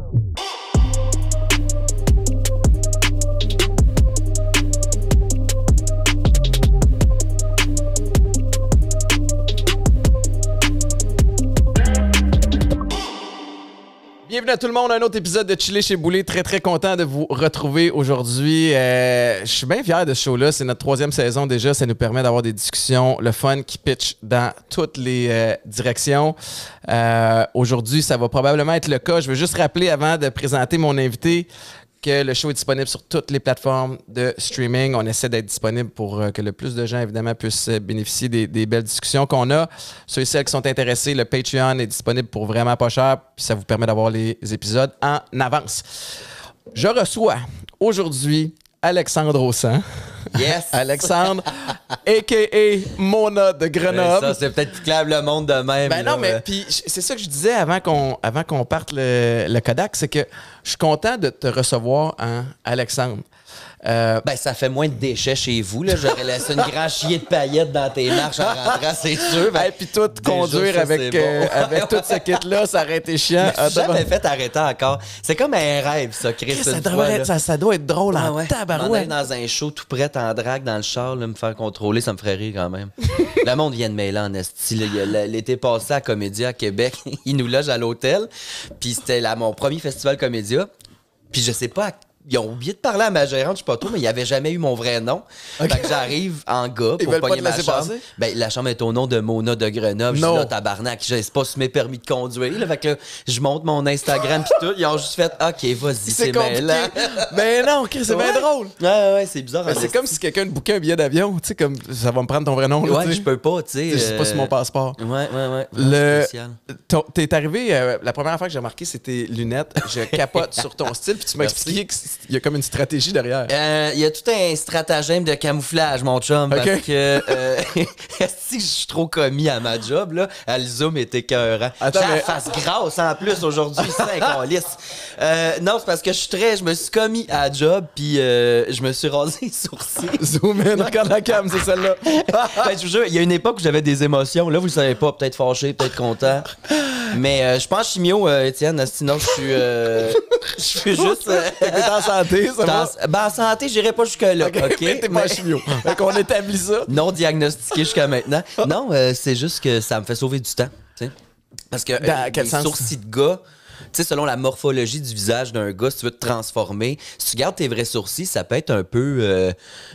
down. bienvenue tout le monde un autre épisode de Chili chez Boulet. Très, très content de vous retrouver aujourd'hui. Euh, je suis bien fier de ce show-là. C'est notre troisième saison déjà. Ça nous permet d'avoir des discussions, le fun qui pitch dans toutes les euh, directions. Euh, aujourd'hui, ça va probablement être le cas. Je veux juste rappeler avant de présenter mon invité le show est disponible sur toutes les plateformes de streaming. On essaie d'être disponible pour euh, que le plus de gens, évidemment, puissent euh, bénéficier des, des belles discussions qu'on a. Ceux et celles qui sont intéressés, le Patreon est disponible pour vraiment pas cher, ça vous permet d'avoir les épisodes en avance. Je reçois aujourd'hui Alexandre sein. Yes! Alexandre, a.k.a. Mona de Grenoble. ça, c'est peut-être clair le monde de même. Ben non, mais puis c'est ça que je disais avant qu'on avant qu'on parte le, le Kodak, c'est que je suis content de te recevoir, hein, Alexandre. Euh, ben, ça fait moins de déchets chez vous. Là. J'aurais laissé une grande chier de paillettes dans tes marches en rentrant, c'est sûr. Et puis tout conduire euh, avec, tout ce kit-là, ça aurait été chiant. Ah, jamais fait arrêter encore. C'est comme un rêve, ça, Chris. Ça, doit, être, ça, doit être drôle ah, en On dans un show tout prêt en drague dans le char, me faire contrôler, ça me ferait rire quand même. le monde vient de mêler en esti. L'été passé à Comédia à Québec, ils nous logent à l'hôtel. Puis c'était là, mon premier festival Comédia. Puis je sais pas ils ont oublié de parler à ma gérante, je sais pas trop, mais il n'y avait jamais eu mon vrai nom. Quand j'arrive en gars pour pogner ma chambre. Passer? Ben, la chambre est au nom de Mona de Grenoble. Je suis là, tabarnak, j'ai pas si mes permis de conduire. que je monte mon Instagram pis tout. Ils ont juste fait, OK, vas-y, c'est là. » Mais non, c'est bien drôle. Ouais ouais, c'est bizarre. Hein. c'est comme si quelqu'un bouquait un billet d'avion. Tu sais, comme ça va me prendre ton vrai nom. Oui, ouais, je peux pas, tu sais. Je sais pas c'est euh, mon passeport. Ouais, ouais, ouais. Le... T'es arrivé, euh, la première fois que j'ai marqué c'était lunettes. Je capote sur ton style puis tu m'as expliqué que il y a comme une stratégie derrière. Euh, il y a tout un stratagème de camouflage, mon chum. Parce que euh, si je suis trop commis à ma job, là, zoom était écœurant. J'ai mais... la face grasse en plus aujourd'hui, c'est euh, Non, c'est parce que je suis très. Je me suis commis à la job, puis euh, je me suis rasé les sourcils. Zoom in, la cam, c'est celle-là. Ben, je vous jure, il y a une époque où j'avais des émotions. Là, vous le savez pas, peut-être fâché, peut-être content. Mais je pense mieux, Étienne, sinon je suis. je suis juste santé, ça ben, en santé, j'irai pas jusque-là. OK? okay? T'es pas chimio. fait qu'on établit ça. Non diagnostiqué jusqu'à maintenant. Ah. Non, euh, c'est juste que ça me fait sauver du temps. Parce que euh, les de gars tu sais, selon la morphologie du visage d'un gars, si tu veux te transformer, si tu gardes tes vrais sourcils, ça peut être un peu, euh,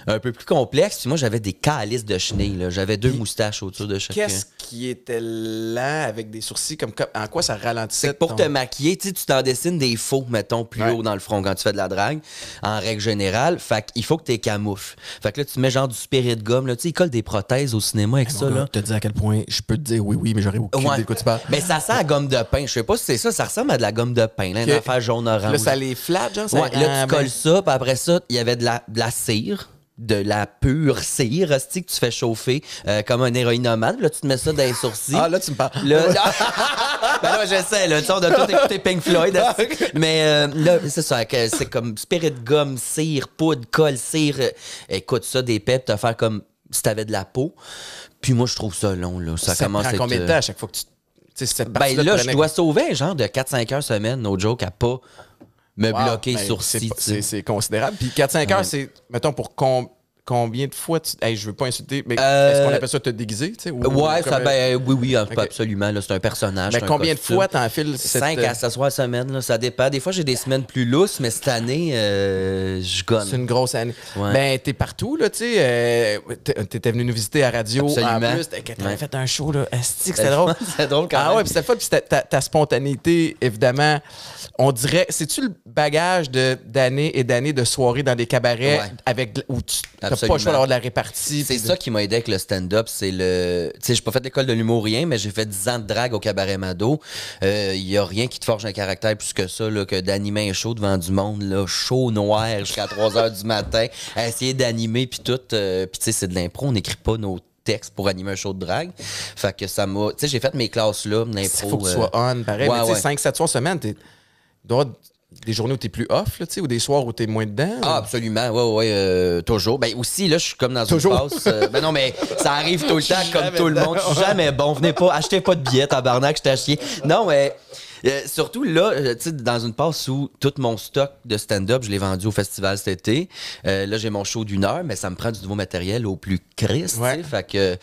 un peu plus complexe. Puis moi, j'avais des calices de chenille J'avais deux moustaches autour de chacun. Qu'est-ce qui était là avec des sourcils? Comme, en quoi ça ralentissait? Pour te maquiller, tu t'en dessines des faux, mettons, plus haut dans le front quand tu fais de la drague, en règle générale. Fait qu'il faut que tu camoufles. Fait que là, tu mets genre du spirit de gomme. sais, ils collent des prothèses au cinéma avec ça. Je te dis à quel point je peux te dire oui, oui, mais j'aurais aucune Mais ça sent à gomme de pain. Je sais pas si c'est ça. Ça ressemble à de la la gomme de pain, là, une affaire jaune-orange. Là, ça les flatte, genre, Ouais, là, tu ah, colles ben. ça, puis après ça, il y avait de la, de la cire de la pure cire que tu fais chauffer euh, comme un héroïnomane. Là, tu te mets ça dans les sourcils. Ah, là, tu me parles. Là, ben là, j'essaie. Là, tu sais, on tout écouter Pink Floyd. Mais euh, là, c'est ça. C'est comme spirit gomme, cire, poudre, colle, cire. Euh, écoute ça, des peps, te faire comme si t'avais de la peau. Puis moi, je trouve ça long. Là. Ça, commence prend à combien de temps à chaque fois que tu te cette ben là, je dois sauver un genre de 4-5 heures semaine, no joke, à pas me bloqué bloquer ben, sur site. C'est considérable. Puis 4-5 ah, heures, c'est, mettons, pour qu'on... Combien de fois tu. Hey, je veux pas insulter, mais est-ce euh, qu'on appelle ça te déguiser? Tu sais, ouais, ça, ben, oui, oui, absolument. C'est un personnage. Mais combien de fois t'enfiles cette... Cinq euh, euh, à 6 semaine, là, ça dépend. Des fois, j'ai des semaines plus lousses, mais cette année, je gonne. C'est une grosse année. Ouais. Ben, t'es partout, là, tu sais. t'étais venu nous visiter à radio. Absolument. En plus, Tu as fait un show, là. C'était drôle. C'était drôle quand même. Ah ouais, puis c'était fun. Puis ta, spontanéité, évidemment, on dirait. C'est-tu le bagage d'années et d'années de soirées dans des cabarets avec où tu pas le choix de la répartie. C'est ça qui m'a aidé avec le stand-up. C'est le. Tu sais, j'ai pas fait l'école de l'humour, rien, mais j'ai fait 10 ans de drague au cabaret Mado. Il euh, y a rien qui te forge un caractère plus que ça, que d'animer un show devant du monde, là, chaud, noir, jusqu'à 3 h du matin, essayer d'animer, puis tout. Euh, puis, tu sais, c'est de l'impro, on n'écrit pas nos textes pour animer un show de drague. Fait que ça m'a. Tu sais, j'ai fait mes classes là, Il faut que tu sois euh, on, 5-7 soirs semaine, tu dois des journées où t'es plus off, là, ou des soirs où t'es moins dedans? Ah, absolument, ouais, ouais, euh, toujours. Ben aussi, là, je suis comme dans une passe. Euh, ben non, mais ça arrive tout le temps, comme tout le monde. Je suis jamais bon. Venez pas, achetez pas de billets, tabarnak, je t'ai acheté. Non, mais. Euh, surtout là, tu sais, dans une passe où tout mon stock de stand-up, je l'ai vendu au festival cet été. là, j'ai mon show d'une heure, mais ça me prend du nouveau matériel au plus crisp. Ouais. Fait que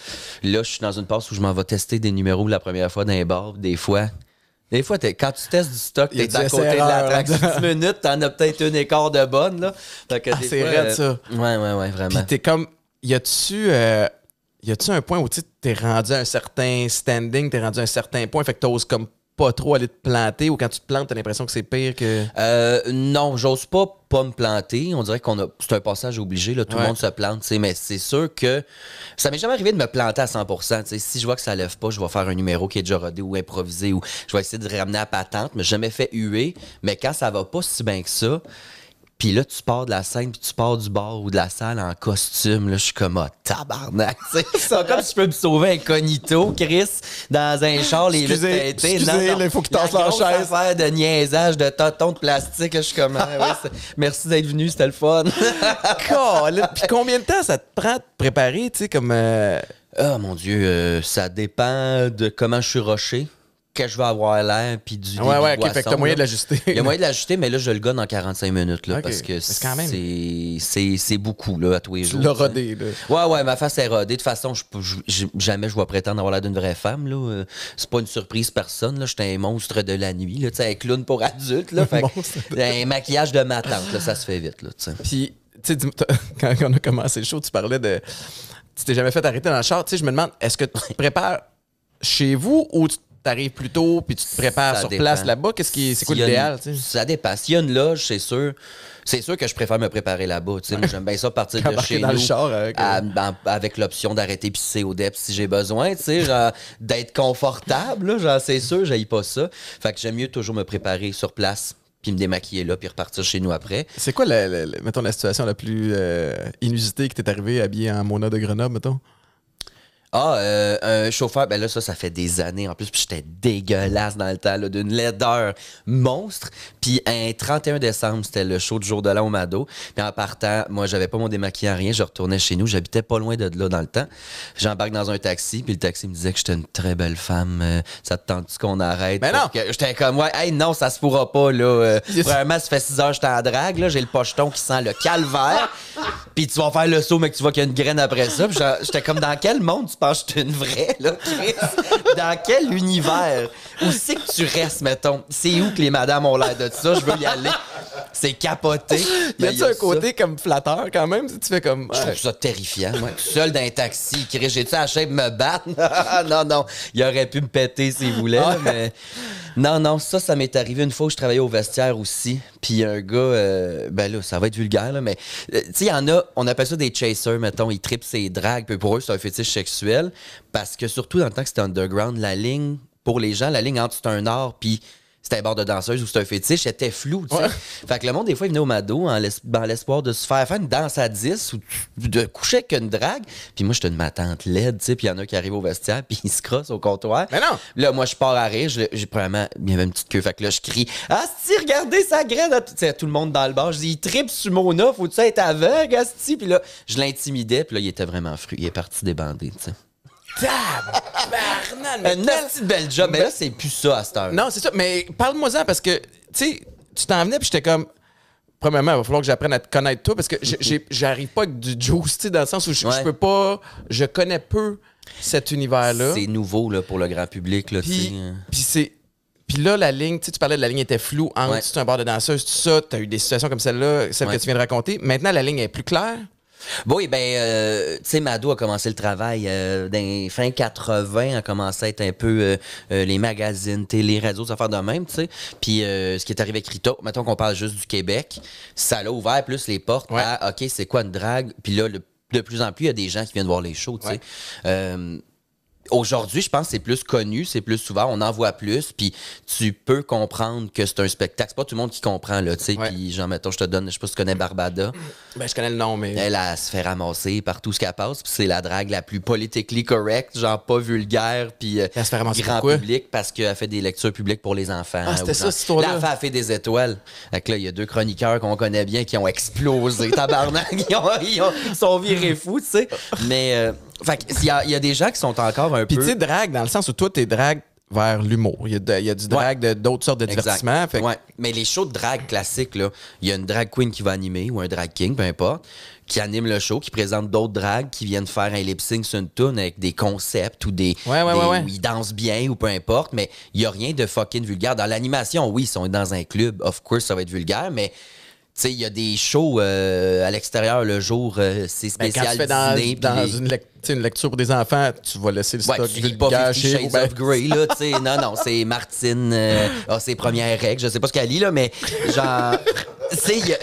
là, je suis dans une passe où je m'en vais tester des numéros la première fois dans les bars, des fois des fois, quand tu testes du stock, t'es à côté de la de 10 minutes, t'en as peut-être une écart de bonne. Là. Ah, c'est vrai, euh, ça. Ouais, ouais, ouais, vraiment. Puis t'es comme. Y a-tu. Euh, y a-tu un point où tu t'es rendu à un certain standing, t'es rendu à un certain point, fait que t'oses comme pas trop aller te planter ou quand tu te plantes, t'as l'impression que c'est pire que. Euh, non, j'ose pas pas me planter. On dirait qu'on a. C'est un passage obligé, là, tout le monde se plante, sais mais c'est sûr que. Ça m'est jamais arrivé de me planter à 100 Si je vois que ça lève pas, je vais faire un numéro qui est déjà rodé ou improvisé ou je vais essayer de ramener à patente, mais jamais fait huer. Mais quand ça va pas si bien que ça, puis là, tu pars de la scène, puis tu pars du bar ou de la salle en costume. Là, je suis comme, ah, tabarnak. C'est comme si je peux me sauver incognito, Chris, dans un char, les non excusez, il faut qu'ils chaise. de niaisage, de tonton de plastique. je suis comme, ah, merci d'être venu, c'était le fun. puis combien de temps ça te prend de préparer, tu sais, comme. Euh, ah, oh, mon Dieu, euh, ça dépend de comment je suis rushé que je vais avoir l'air, puis du. Ouais, ouais, ok, fait que t'as moyen de l'ajuster. Il y a moyen de l'ajuster, mais là, je le gagne en 45 minutes, là, parce que c'est beaucoup, là, à tous les jours. Le rodé, là. Ouais, ouais, ma face est rodée. De toute façon, je, jamais je vais prétendre avoir l'air d'une vraie femme, là. Euh, c'est pas une surprise, personne, là. J'étais un monstre de la nuit, là, tu sais, un clown pour adultes. là. Fait un maquillage de ma tante, là, ça se fait vite, là, tu sais. Puis, tu sais, quand on a commencé le show, tu parlais de. Tu t'es jamais fait arrêter dans le char. Tu sais, je me demande, est-ce que tu prépares chez vous ou tu t'arrives plus tôt, puis tu te prépares sur place là-bas. Qu'est-ce qui, c'est quoi l'idéal? Ça dépend. S'il y a une loge, c'est sûr. C'est sûr que je préfère me préparer là-bas. J'aime bien ça partir de chez dans nous le euh, avec, l'option d'arrêter pisser au si j'ai besoin, d'être confortable. c'est sûr, j'aille pas ça. Fait que j'aime mieux toujours me préparer sur place puis me démaquiller là, puis repartir chez nous après. C'est quoi, la, situation la plus euh, inusitée qui t'est arrivée habillée en Mona de Grenoble, mettons? Ah, un euh, euh, chauffeur, ben là, ça, ça fait des années en plus. Puis j'étais dégueulasse dans le temps, d'une laideur monstre. Puis un 31 décembre, c'était le show du jour de l'an au Mado. Puis en partant, moi, j'avais pas mon démaquillant, rien. Je retournais chez nous. J'habitais pas loin de là dans le temps. J'embarque dans un taxi. Puis le taxi me disait que j'étais une très belle femme. Euh, ça te tente-tu qu'on arrête? Mais non! J'étais comme, ouais, hey, non, ça se pourra pas, là. vraiment, ça fait 6 heures, j'étais en drague, là. J'ai le pocheton qui sent le calvaire. puis tu vas faire le saut, mais que tu vois qu'il y a une graine après ça. j'étais comme, dans quel monde tu que je une vraie, là, Chris? Dans quel univers? Où c'est que tu restes, mettons? C'est où que les madames ont l'air de ça? Je veux y aller. C'est capoté. Y a-tu ben, un côté comme flatteur quand même? si Tu fais comme. Je trouve ça terrifiant, moi. Seul dans un taxi, Chris, j'ai-tu la chaîne me battre? non, non. Il aurait pu me péter s'il voulait, mais. Non, non, ça, ça m'est arrivé une fois où je travaillais au vestiaire aussi. Puis un gars, euh, ben là, ça va être vulgaire, là, mais euh, tu sais, il y en a, on appelle ça des chasers, mettons, ils tripent ses dragues. Puis pour eux, c'est un fétiche sexuel. Parce que surtout dans le temps que c'était underground, la ligne, pour les gens, la ligne entre c'est un art, puis c'était un bord de danseuse ou c'était un fétiche, c'était flou. tu sais. Fait que le monde, des fois, il venait au Mado en dans l'espoir de se faire faire une danse à 10 ou de coucher avec une drague. Puis moi, j'étais une matante laide, puis il y en a qui arrivent au vestiaire, puis ils se crossent au comptoir. Mais non! Là, moi, je pars à rire. J'ai probablement. Il y avait une petite queue. Fait que là, je crie Ah, si, regardez sa graine! À tout le monde dans le bar. Je dis Il tripe sur Mona, ou tu être aveugle, Asti? Puis là, je l'intimidais, puis là, il était vraiment fru. Il est parti débander, tu sais. Un belle job. Mais là, c'est plus ça à cette heure. Non, c'est ça. Mais parle-moi-en parce que, tu tu t'en venais puis j'étais comme. Premièrement, il va falloir que j'apprenne à te connaître toi parce que j'arrive pas avec du juice, dans le sens où je peux pas. Je connais peu cet univers-là. C'est nouveau là, pour le grand public. Là, puis, hein. puis c'est. Puis là, la ligne, tu parlais de la ligne était floue entre tu es un bar de danseuse, tout ça, tu as eu des situations comme celle-là, celle que tu viens de raconter. Maintenant, la ligne est plus claire. Bon, et eh ben, euh, tu sais, Mado a commencé le travail dans euh, ben, fin 80, a commencé à être un peu euh, les magazines, télé, radios, ça faire de même, tu sais. Puis ce qui est arrivé avec Rita, mettons qu'on parle juste du Québec, ça l'a ouvert plus les portes à OK, c'est quoi une drague? Puis là, de plus en plus, il y a des gens qui viennent voir les shows, tu sais aujourd'hui, je pense que c'est plus connu, c'est plus souvent, on en voit plus, puis tu peux comprendre que c'est un spectacle. C'est pas tout le monde qui comprend, là, tu sais. Puis, genre, mettons, je te donne, je sais pas si tu connais Barbada. Ben, je connais le nom, mais. Elle, a se fait ramasser par tout ce qu'elle passe, puis c'est la drague la plus politically correct, genre pas vulgaire, puis euh, grand public, parce qu'elle fait des lectures publiques pour les enfants. Ah, c'était ça, cette là elle fait des étoiles. Fait là, il y a deux chroniqueurs qu'on connaît bien qui ont explosé, tabarnak, ils, ont, ils, ont, sont virés fous, tu sais. Mais. Euh, fait qu'il y, y a, des gens qui sont encore un peu. Puis tu drague dans le sens où toi, t'es drague vers l'humour. Il, y, a du drag d'autres sortes de divertissements. Mais les shows de drag classiques, là, il y a une drag queen qui va animer ou un drag king, peu importe, qui anime le show, qui présente d'autres drags qui viennent faire un lip sync sur une tune avec des concepts ou des, ouais, ils dansent bien ou peu importe, mais il y a rien de fucking vulgaire dans l'animation. Oui, ils sont dans un club, of course ça va être vulgaire, mais tu sais, il y a des shows euh, à l'extérieur le jour, euh, c'est spécial. Ben, quand tu fais dans, une, lecture pour des enfants, tu vas laisser le stock du lis ben Grey, là, tu sais. non, non, c'est Martine, ses euh, ah, premières règles, je sais pas ce qu'elle lit, là, mais genre... Tu sais,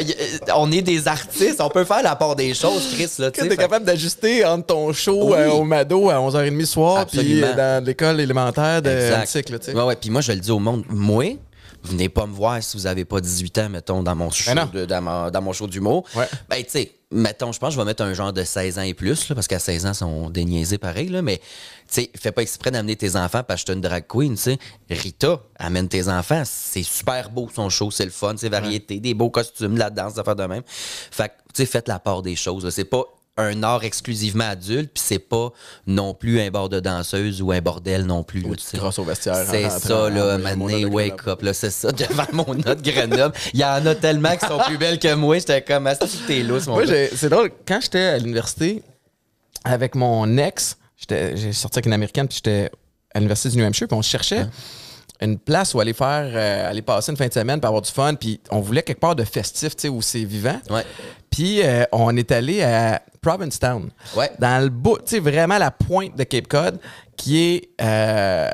on est des artistes, on peut faire la part des choses, Chris. Là, tu es capable d'ajuster entre ton show au Mado à 11h30 soir, puis dans l'école élémentaire de tu sais. ouais, ouais. Puis moi, je le dis au monde, moi, venez pas me voir si vous avez pas 18 ans, mettons, dans mon ben show, dans, mon show d'humour. Ben, tu sais, mettons, je pense que je vais mettre un genre de 16 ans et plus, parce qu'à 16 ans, ils sont déniaisés pareil, là, mais tu sais, fais pas exprès d'amener tes enfants parce que t'es une drag queen, tu sais. Rita, amène tes enfants, c'est super beau son show, c'est le fun, c'est variété, des beaux costumes, la danse, ça de même. Fait tu sais, faites la part des choses, c'est pas un art exclusivement adulte, puis c'est pas non plus un bord de danseuse ou un bordel non plus. Ou au vestiaire. C'est ça, là, mané, wake up, là, c'est ça, devant mon autre Grenoble. Il y en a tellement qui sont plus belles que moi, j'étais comme, ah, t'es lousse, mon Moi, c'est drôle, quand j'étais à l'université, avec mon ex, j'ai sorti avec une américaine, puis j'étais à l'université du New Hampshire, puis on cherchait. Hein? une place où aller faire, euh, aller passer une fin de semaine, pour avoir du fun. Puis on voulait quelque part de festif, tu sais, où c'est vivant. Puis euh, on est allé à Provincetown, dans le bout, tu sais, vraiment la pointe de Cape Cod, qui est, euh,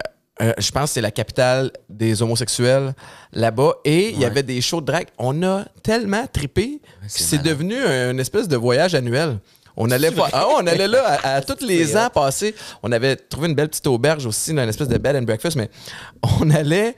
je pense, c'est la capitale des homosexuels là-bas. Et il y avait des shows de drag. On a tellement tripé que c'est devenu une espèce de voyage annuel. On allait pas, ah, on allait là à, tous les ans passés. On avait trouvé une belle petite auberge aussi, une espèce de bed and breakfast, mais on allait,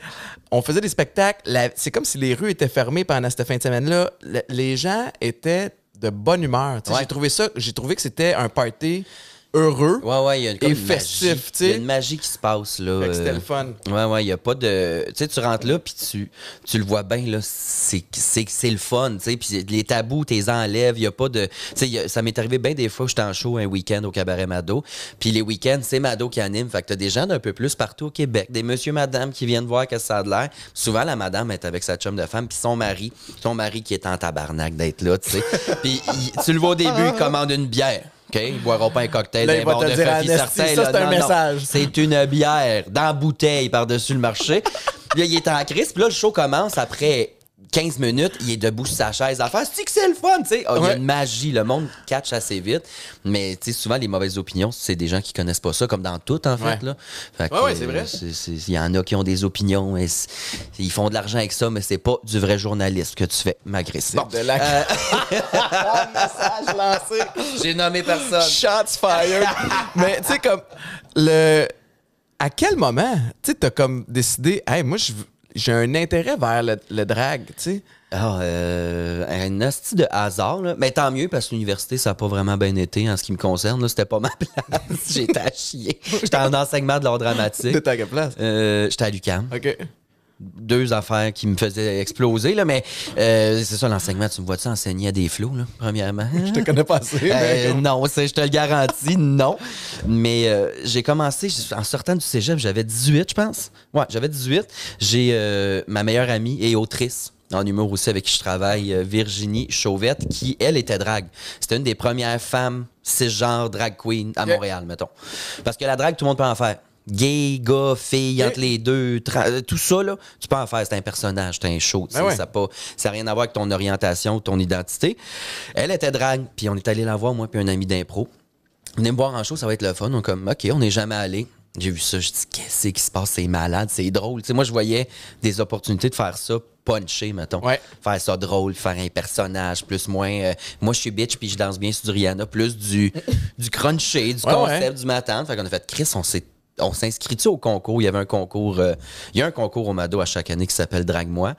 on faisait des spectacles. C'est comme si les rues étaient fermées pendant cette fin de semaine-là. Les gens étaient de bonne humeur. J'ai trouvé ça, j'ai trouvé que c'était un party heureux ouais, ouais, y et festif. Il y a une magie qui se passe. là. Fait c'était euh, le fun. Ouais, ouais, il a pas de. Tu sais, tu rentres là, puis tu, tu le vois bien, là, c'est, c'est, c'est le fun. Puis les tabous, tes enlèves. Il n'y a pas de. tu ça m'est arrivé bien des fois, j'étais en show un week-end au cabaret Mado. Puis les week-ends, c'est Mado qui anime. Fait que tu des gens d'un peu plus partout au Québec, des monsieur, madame qui viennent voir que ça a de l'air. Souvent, la madame est avec sa chum de femme, puis son mari, son mari qui est en tabarnak d'être là, tu sais. puis tu le vois au début, il commande une bière. OK? Ils boiront pas un cocktail d'un bon de Fafi certain. Ça, c'est un message. C'est une bière dans bouteille par-dessus le marché. là, il est en crise. Puis là, le show commence après 15 minutes, il est debout sur sa chaise à faire. cest que c'est le fun? tu sais ah, il y a une magie. Le monde catch assez vite. Mais tu sais souvent, les mauvaises opinions, c'est des gens qui connaissent pas ça, comme dans tout, en fait. Là. c'est vrai. Euh, il y en a qui ont des opinions. Et ils font de l'argent avec ça, mais c'est pas du vrai journaliste que tu fais, m'agresser euh, message lancé. J'ai nommé personne. Shots fired. mais tu sais, comme le à quel moment, tu sais, t'as comme décidé, hey, moi, je, j'ai un intérêt vers le, drague, drag, tu sais. Ah, euh, un hostie de hasard, là. Mais tant mieux, parce que l'université, ça n'a pas vraiment bien été en ce qui me concerne. C'était pas ma place. J'étais à chier. J'étais en enseignement de l'art dramatique. T'étais à quelle place? Euh, j'étais à l'UCAM. OK deux affaires qui me faisaient exploser, là, mais euh, c'est ça l'enseignement. Tu me vois-tu enseigner à des flots, là, premièrement? je te connais pas assez. Euh, mais... non, je te le garantis, non. Mais euh, j'ai commencé, en sortant du cégep, j'avais 18, je pense. Ouais, j'avais 18. J'ai ma meilleure amie et autrice en humour aussi avec qui je travaille, Virginie Chauvette, qui, elle, était drague. C'était une des premières femmes genre drag queen à Montréal, mettons. Parce que la drague, tout le monde peut en faire gay, gars, fille, entre les deux, euh, tout ça, là, tu peux en faire. C'est un personnage, c'est un show. Ben ça n'a rien à voir avec ton orientation ou ton identité. Elle était drague, puis on est allé la voir, moi, puis un ami d'impro. Venez me voir en show, ça va être le fun. Donc, comme, OK, on n'est jamais allé. J'ai vu ça, je dis, qu'est-ce qui se passe? C'est malade, c'est drôle. sais, moi, je voyais des opportunités de faire ça puncher, mettons. Faire ça drôle, faire un personnage, plus moins. Euh, moi, je suis bitch, puis je danse bien sur du Rihanna, plus du, du crunché, du concept du matin. Fait qu'on a fait, Chris, on s'est on s'inscrit-tu au concours? Il y avait un concours, euh, il y a un concours au Mado à chaque année qui s'appelle Drague-moi.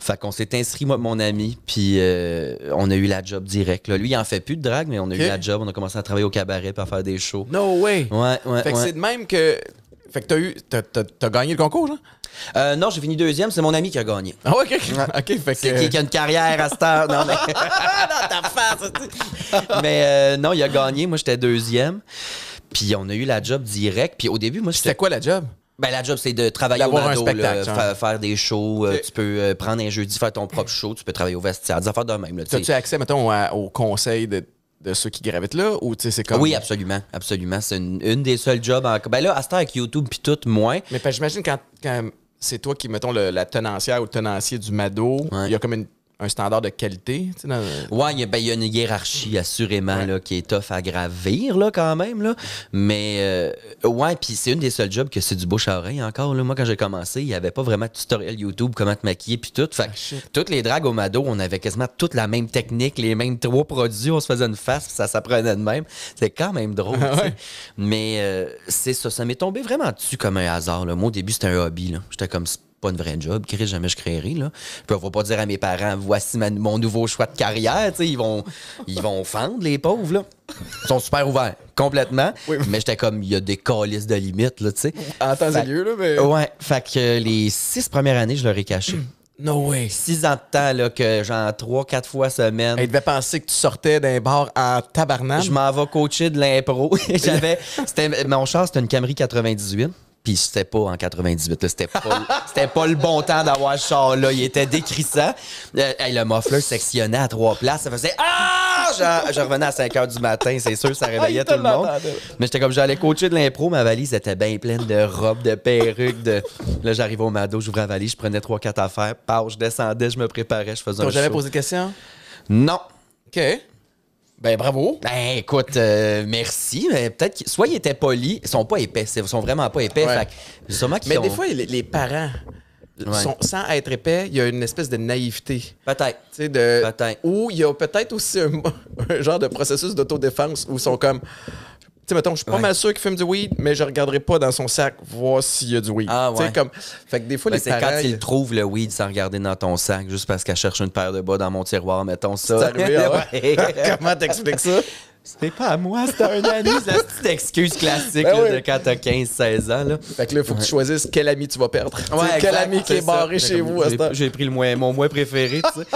Fait qu'on s'est inscrit, moi, mon ami, puis euh, on a eu la job direct. Lui, il en fait plus de drague, mais on a eu la job, on a commencé à travailler au cabaret, pour faire des shows. No way! Ouais, ouais. Fait que c'est de même que fait que t'as eu. T'as, gagné le concours, là? Euh, non, j'ai fini deuxième, c'est mon ami qui a gagné. Ah, ok. ok, fait C'est que... qui a une carrière à cette heure. Non, mais. non, ta face, mais euh, non, il a gagné. Moi, j'étais deuxième. Puis on a eu la job direct. Puis au début, moi, c'était... C'était quoi la job? Ben, la job, c'est de travailler au faire des shows. Euh, tu peux prendre un jeudi, faire ton propre show, tu peux travailler au vestiaire, des affaires de même. Là, T'as-tu accès, mettons, au conseil de de ceux qui gravitent là ou c'est comme oui absolument absolument c'est une, des seules jobs en... ben là à ce temps avec YouTube puis tout moins mais j'imagine quand, quand c'est toi qui mettons la tenancière ou le tenancier du mado il y a comme une un standard de qualité. Oui, il ben, y, a une hiérarchie, assurément, qui est tough à gravir là, quand même. Là. Mais euh, ouais, puis c'est une des seuls jobs que c'est du bouche à oreille encore. Là. Moi, quand j'ai commencé, il n'y avait pas vraiment de tutoriel YouTube, comment te maquiller, puis tout. Fait ah, toutes les dragues au Mado, on avait quasiment toute la même technique, les mêmes trois produits, on se faisait une face, puis ça s'apprenait de même. C'est quand même drôle. Ah, Mais euh, c'est ça, ça m'est tombé vraiment dessus comme un hasard. Moi, au début, c'était un hobby. J'étais comme, une vraie job. Chris, jamais je créerai. Là. Puis on va pas dire à mes parents voici mon nouveau choix de carrière. ils vont, ils vont fendre, les pauvres. Là. Ils sont super ouverts, complètement. mais... j'étais comme, il y a des calices de limites. Là, En temps et lieu, là, mais. Ouais, fait que les six premières années, je leur ai caché. non way. Six ans de temps, là, que genre trois, quatre fois semaine. Ils devaient penser que tu sortais d'un bar à tabarnak. Je m'en vais coacher de l'impro. J'avais. Mon char, c'était une Camry 98. Puis c'était pas en 98, c'était pas, pas le bon temps d'avoir ce char-là. Il était décrissant. Euh, le muffler sectionnait à trois places. Ça faisait Ah! Je, revenais à 5 h du matin, c'est sûr, ça réveillait tout le monde. Mais j'étais comme, j'allais coacher de l'impro, ma valise était bien pleine de robes, de perruques. Là, j'arrivais au Mado, j'ouvrais la valise, je prenais trois, quatre affaires. je descendais, je me préparais, je faisais un. Tu posé de questions? Non. OK. Ben bravo. Ben écoute, euh, merci. Mais peut-être qu'ils... soit ils étaient polis, ils sont pas épais, ils sont vraiment pas épais. Fait, mais des fois, les, parents. Sont, sans être épais, il y a une espèce de naïveté. Peut-être. De, peut-être. Ou il y a peut-être aussi un genre de processus d'autodéfense où ils sont comme sais, mettons, je suis pas mal sûr qu'il fume du weed, mais je regarderai pas dans son sac voir s'il y a du weed. Ah, ouais. comme... Fait que des fois, les les C'est quand il trouve le weed sans regarder dans ton sac, juste parce qu'elle cherche une paire de bas dans mon tiroir, mettons ça. Ah Comment t'expliques ça? C'était pas à moi, c'était un ami. C'est la petite excuse classique ben de quand t'as 15-16 ans. Là. Fait que là, il faut que tu choisisses quel ami tu vas perdre. Ouais, quel ami qui est barré chez vous. J'ai pris le moins, mon mois préféré, tu sais.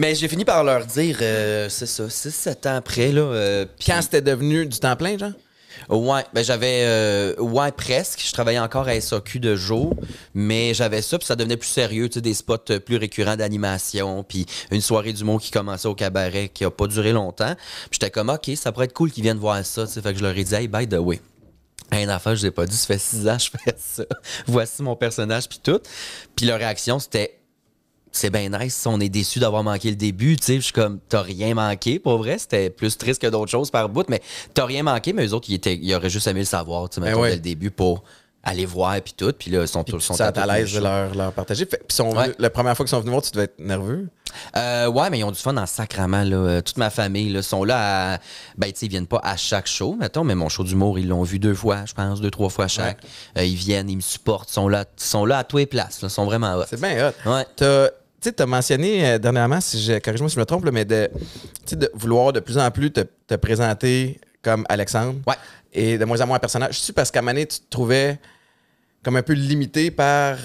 Mais j'ai fini par leur dire, euh, c'est ça, 6-7 ans après, là. Euh, quand c'était devenu du temps plein, genre? Ouais, ben j'avais. euh, ouais, presque. Je travaillais encore à SAQ de jour, mais j'avais ça, puis ça devenait plus sérieux, tu sais, des spots euh, plus récurrents d'animation, puis une soirée du monde qui commençait au cabaret, qui a pas duré longtemps. Puis j'étais comme, OK, ça pourrait être cool qu'ils viennent voir ça, tu sais. Fait que je leur ai dit, hey, by the way. Rien à je ne ai pas dit, ça fait six ans je fais ça. Voici mon personnage, puis tout. Puis leur réaction, c'était c'est bien nice si on est déçu d'avoir manqué le début. Tu sais, je suis comme, t'as rien manqué, pour vrai. C'était plus triste que d'autres choses par bout, mais t'as rien manqué, mais eux autres, ils, étaient, auraient juste aimé le savoir, tu sais, ben le début pour aller voir et puis tout. Puis là, ils sont, tous à, l'aise de leur, partager. Puis la première fois qu'ils sont venus voir, tu devais être nerveux? Euh, ouais, mais ils ont du fun en sacrement euh, Toute ma famille là, sont là. À... Ben, tu ils viennent pas à chaque show, mettons, mais mon show d'humour, ils l'ont vu deux fois, je pense, deux, trois fois chaque. Euh, ils viennent, ils me supportent, sont là, sont là à tous les places. Ils sont vraiment hot. C'est bien hot tu as mentionné euh, dernièrement, si je, corrige-moi si je me trompe, mais de, de vouloir de plus en plus te, présenter comme Alexandre et de moins en moins un personnage. Je suis parce qu'à tu te trouvais comme un peu limité par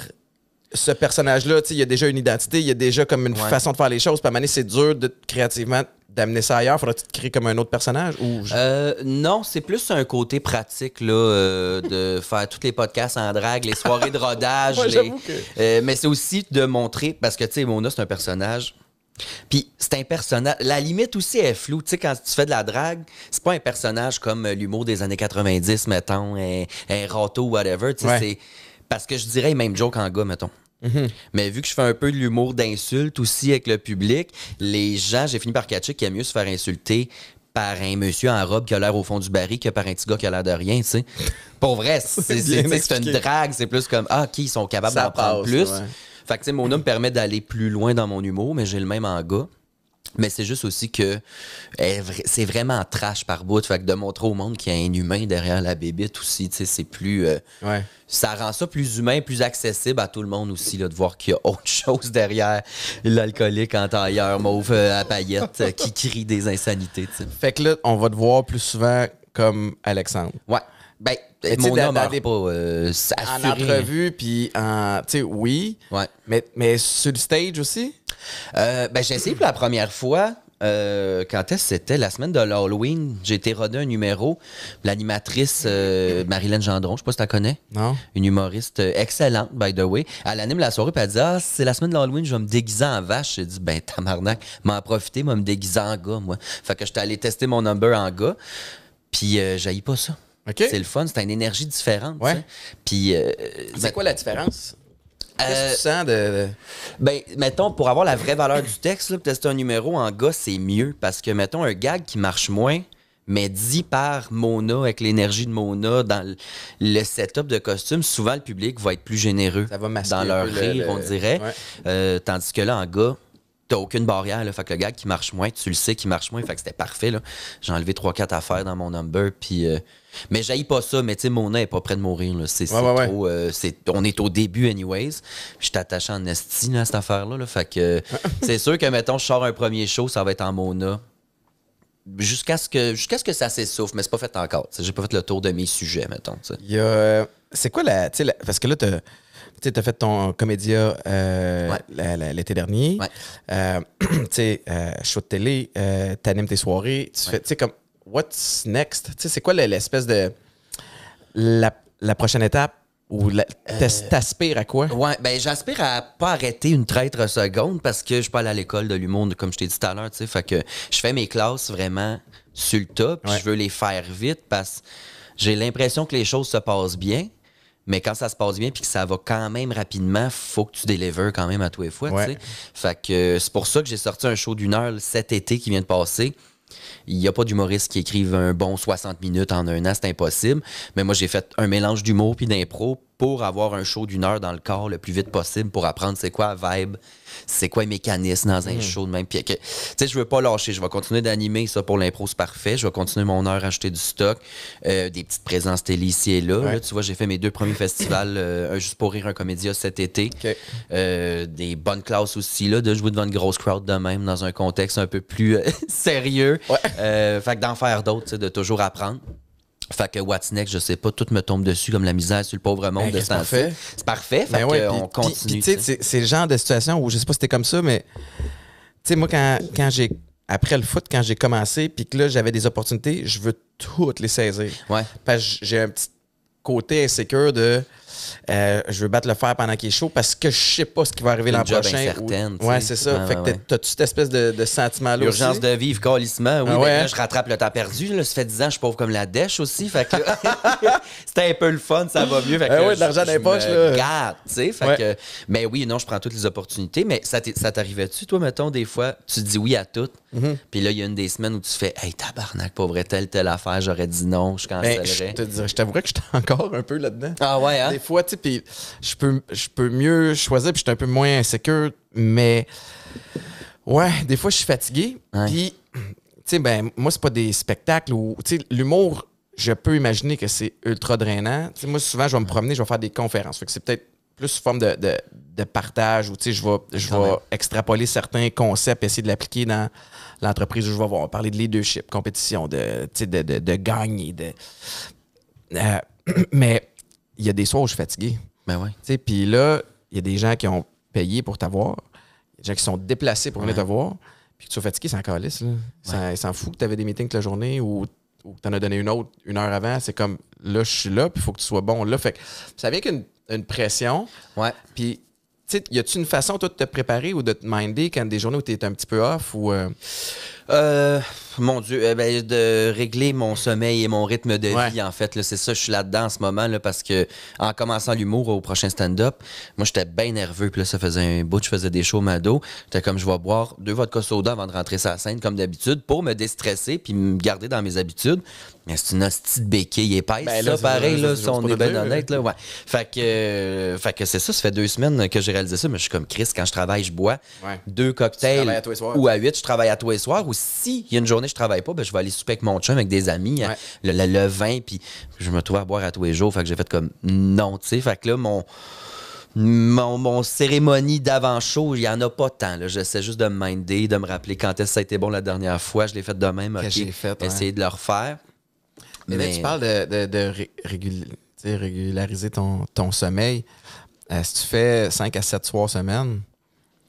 ce personnage-là, il y a déjà une identité, il y a déjà comme une façon de faire les choses. Puis à c'est dur de créativement d'amener ça ailleurs. faudrait il te créer comme un autre personnage? Euh, non, c'est plus un côté pratique là, euh, de faire tous les podcasts en drague, les soirées de rodage. Euh, mais c'est aussi de montrer, parce que tu sais, Mona, c'est un personnage. Puis c'est un personnage. La limite aussi est floue. quand tu fais de la drague, c'est pas un personnage comme l'humour des années 90, mettons, un, un ou whatever. Parce que je dirais même joke en gars, mettons. Mhm. Mais vu que je fais un peu de l'humour d'insulte aussi avec le public, les gens, j'ai fini par catcher qu'il y a mieux se faire insulter par un monsieur en robe qui a l'air au fond du baril que par un petit gars qui a l'air de rien, tu sais. Pour vrai, c'est une drague, c'est plus comme ah, qui ils sont capables d'en prendre plus. Fait que, tu mon nom permet d'aller plus loin dans mon humour, mais j'ai le même en gars. Mais c'est juste aussi que eh, c'est vraiment trash par bout. Fait que de montrer au monde qu'il y a un humain derrière la bébite aussi, c'est plus. Euh, ça rend ça plus humain, plus accessible à tout le monde aussi, là, de voir qu'il y a autre chose derrière l'alcoolique en tailleur mauve euh, à paillettes euh, qui crie des insanités. Fait que là, on va te voir plus souvent comme Alexandre. Ouais. Ben, mon homme pas En hein. entrevue, puis en. Tu sais, oui. Ouais. Mais, mais sur le stage aussi? Euh, ben, j'ai essayé pour la première fois. Euh, quand est-ce que c'était? La semaine de l'Halloween, j'ai été rodé un numéro. L'animatrice euh, Marilyn Gendron, je sais pas si tu la connais. Non. Une humoriste excellente, by the way. Elle anime la soirée et elle dit Ah, c'est la semaine de l'Halloween, je vais me déguiser en vache. J'ai dit Ben, tamarnac, m'en profiter, moi, me déguiser en gars, moi. Fait que j'étais allé tester mon number en gars. Puis, euh, j'haïs pas ça. C'est le fun, c'est une énergie différente. Puis. c'est ben quoi la différence? Qu'est-ce que tu euh, sens de. Ben, mettons, pour avoir la vraie valeur du texte, là, être un numéro en gars, c'est mieux. Parce que, mettons, un gag qui marche moins, mais dit par Mona, avec l'énergie de Mona, dans le setup de costume, souvent le public va être plus généreux dans leur rire, on dirait. Euh, tandis que là, en gars, t'as aucune barrière. Là. Fait que le gars qui marche moins, tu le sais qui marche moins. Fait que c'était parfait. Là. J'ai enlevé 3-4 affaires dans mon number. Puis, euh, Mais j'aille pas ça. Mais tu sais, mon est pas près de mourir. Là. C'est, trop, euh, On est au début, anyways. Je attaché en estime à cette affaire-là. Là. Fait que c'est sûr que, mettons, je sors un premier show, ça va être en Mona. Jusqu'à ce que, jusqu'à ce que ça s'essouffle, mais c'est pas fait encore. J'ai pas fait le tour de mes sujets, mettons. y a... Euh, c'est quoi la, la. Parce que là, t'as tu as fait ton comédia euh, l'été dernier. Ouais. Euh, tu sais, euh, show de télé, tu tes soirées. Tu fais, tu sais, comme, what's next? Tu sais, c'est quoi l'espèce de. La, prochaine étape? Ou t'aspires à quoi? Ouais, ben j'aspire à pas arrêter une traître seconde parce que je suis pas allé à l'école de l'humour, comme je t'ai dit tout à l'heure, tu sais. Fait que je fais mes classes vraiment sur le top, et je veux les faire vite parce que j'ai l'impression que les choses se passent bien. Mais quand ça se passe bien puis que ça va quand même rapidement, faut que tu délivres quand même à tous les fois. Ouais. Fait que euh, c'est pour ça que j'ai sorti un show d'une heure cet été qui vient de passer. Il n'y a pas d'humoriste qui écrive un bon 60 minutes en un an, c'est impossible. Mais moi, j'ai fait un mélange d'humour puis d'impro pour avoir un show d'une heure dans le corps le plus vite possible pour apprendre c'est quoi vibe, c'est quoi mécanisme dans un hmm. show de même. Puis, tu sais, je veux pas lâcher. Je vais continuer d'animer ça pour l'impro, c'est parfait. Je vais continuer mon heure à acheter du stock, euh, des petites présences télé ici et là. tu vois, j'ai fait mes deux premiers festivals, euh, un Juste pour rire, un comédia cet été. Euh, des bonnes classes aussi, là, de jouer devant une grosse crowd de même dans un contexte un peu plus sérieux. fait que d'en faire d'autres, de toujours apprendre. Fait que What's je sais pas, tout me tombe dessus comme la misère sur le pauvre monde ben, de C'est parfait. C'est parfait, fait qu'on continue. c'est le genre de situation où je sais pas si c'était comme ça, mais tu sais, moi, quand, quand j'ai. Après le foot, quand j'ai commencé, puis que là, j'avais des opportunités, je veux toutes les saisir. Ouais. Parce que j'ai un petit côté insécure de euh, je veux battre le fer pendant qu'il est chaud parce que je sais pas ce qui va arriver l'an prochain. Ou... Ouais, c'est ça. fait toute tas cette espèce de, sentiment-là Urgence de vivre, calissement. Oui, ah hein? je rattrape le temps perdu. Ça fait 10 ans, je suis pauvre comme la dèche aussi. Fait c'était un peu le fun, ça va mieux. Fait ah de l'argent les poches, là. mais oui, non, je prends toutes les opportunités. Mais ça t'arrivait-tu, toi, mettons, des fois, tu dis oui à tout. Mm-hmm. Puis là, il y a une des semaines où tu fais Hey, tabarnak, pauvre telle, telle affaire, j'aurais dit non, je ben, cancellerais. je t'avouerais que j'étais encore un peu là-dedans. Ah ouais, hein? fois, tu je peux, je peux mieux choisir, puis je suis un peu moins insécure, mais ouais, des fois, je suis fatigué. Puis, tu sais, ben, moi, c'est pas des spectacles où, tu l'humour, je peux imaginer que c'est ultra drainant. moi, souvent, je vais me promener, je vais faire des conférences. Fait c'est peut-être plus sous forme de, partage où, tu je vais, je vais extrapoler certains concepts, essayer de l'appliquer dans l'entreprise où je vais voir. Parler de leadership, compétition, de, tu de, gagner, de. Euh, mais il y a des soirs où je suis fatigué. Ben ouais. Puis là, il y a des gens qui ont payé pour t'avoir, des gens qui sont déplacés pour venir te voir, puis que tu sois fatigué, c'est encore lisse. Ils s'en fout que tu avais des meetings toute la journée ou, que tu en as donné une autre une heure avant. C'est comme là, je suis là, puis il faut que tu sois bon là. Fait que ça vient qu'une une pression. Ouais. Puis y a-tu une façon, toi, de te préparer ou de te minder quand des journées où tu es un petit peu off ou. Euh, euh, mon Dieu, eh ben, de régler mon sommeil et mon rythme de vie, en fait. C'est ça, je suis là-dedans en ce moment, là, parce que en commençant l'humour au prochain stand-up, moi, j'étais bien nerveux. Puis là, ça faisait un bout, je faisais des shows mado. J'étais comme, je vais boire deux vodka soda avant de rentrer sur la scène, comme d'habitude, pour me déstresser puis me garder dans mes habitudes. Mais c'est une hostie de béquille épaisse. Ben, là, ça, pareil, là, si on est bien honnête. Là, ouais. Euh, fait que, c'est ça, ça fait deux semaines que j'ai réalisé ça, mais je suis comme Chris, quand je travaille, je bois deux cocktails. Ou à huit, je travaille à toi et soir. Si il y a une journée, je travaille pas, ben, je vais aller souper avec mon chum, avec des amis, euh, le, vin, puis je me trouve à boire à tous les jours. Fait que j'ai fait comme non, tu sais. Fait que là, mon. Mon, cérémonie d'avant-show, il n'y en a pas tant. J'essaie juste de me minder, de me rappeler quand est-ce que ça a été bon la dernière fois. Je l'ai fait de même. Okay. j'ai fait. Essayer de le refaire. Mais, tu parles de, régulariser ton, ton sommeil. ce que tu fais 5 à 7 soirs semaine,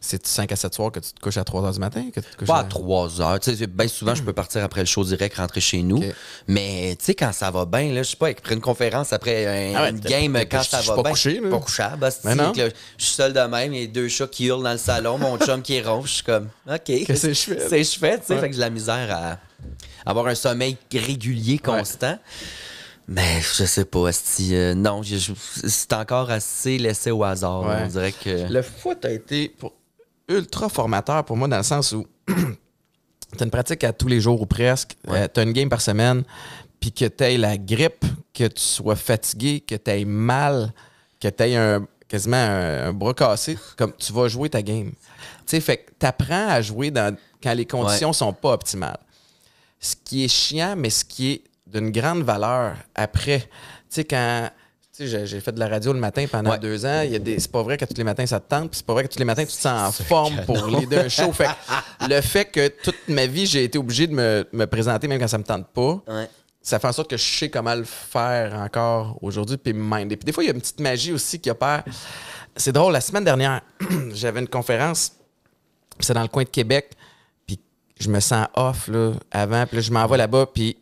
c'est 5 à 7 soirs que tu te couches à 3 heures du matin? Que pas à, 3 heures. bien souvent, je peux partir après le show direct, rentrer chez nous. Mais tu sais, quand ça va bien, là, je sais pas, après une conférence, après un, ah game, quand ça va pas Couché, là. pas couchable. Je suis seul de même, il y a deux chats qui hurlent dans le salon, mon chum qui ronfle. Je suis comme, OK. C'est chouette. C'est tu Fait que j'ai la misère à avoir un sommeil régulier, constant. Mais je sais pas, si euh, non, c'est encore assez laissé au hasard. On dirait que. Le foot a été, pour, ultra formateur pour moi dans le sens où tu une pratique à tous les jours ou presque, euh, tu as une game par semaine, puis que tu aies la grippe, que tu sois fatigué, que tu aies mal, que tu aies un, quasiment un, bras cassé, comme tu vas jouer ta game. Tu fait que tu apprends à jouer quand les conditions sont pas optimales. Ce qui est chiant, mais ce qui est d'une grande valeur après. Tu sais, quand j'ai fait de la radio le matin pendant deux ans. Il c'est pas vrai que tous les matins ça te tente, puis c'est pas vrai que tous les matins tu te sens en forme pour les deux show. le fait que toute ma vie j'ai été obligé de me, présenter même quand ça me tente pas, ça fait en sorte que je sais comment le faire encore aujourd'hui, puis Et puis des fois il y a une petite magie aussi qui opère. C'est drôle, la semaine dernière, j'avais une conférence, c'est dans le coin de Québec, puis je me sens off là, avant, puis je m'envoie là-bas, puis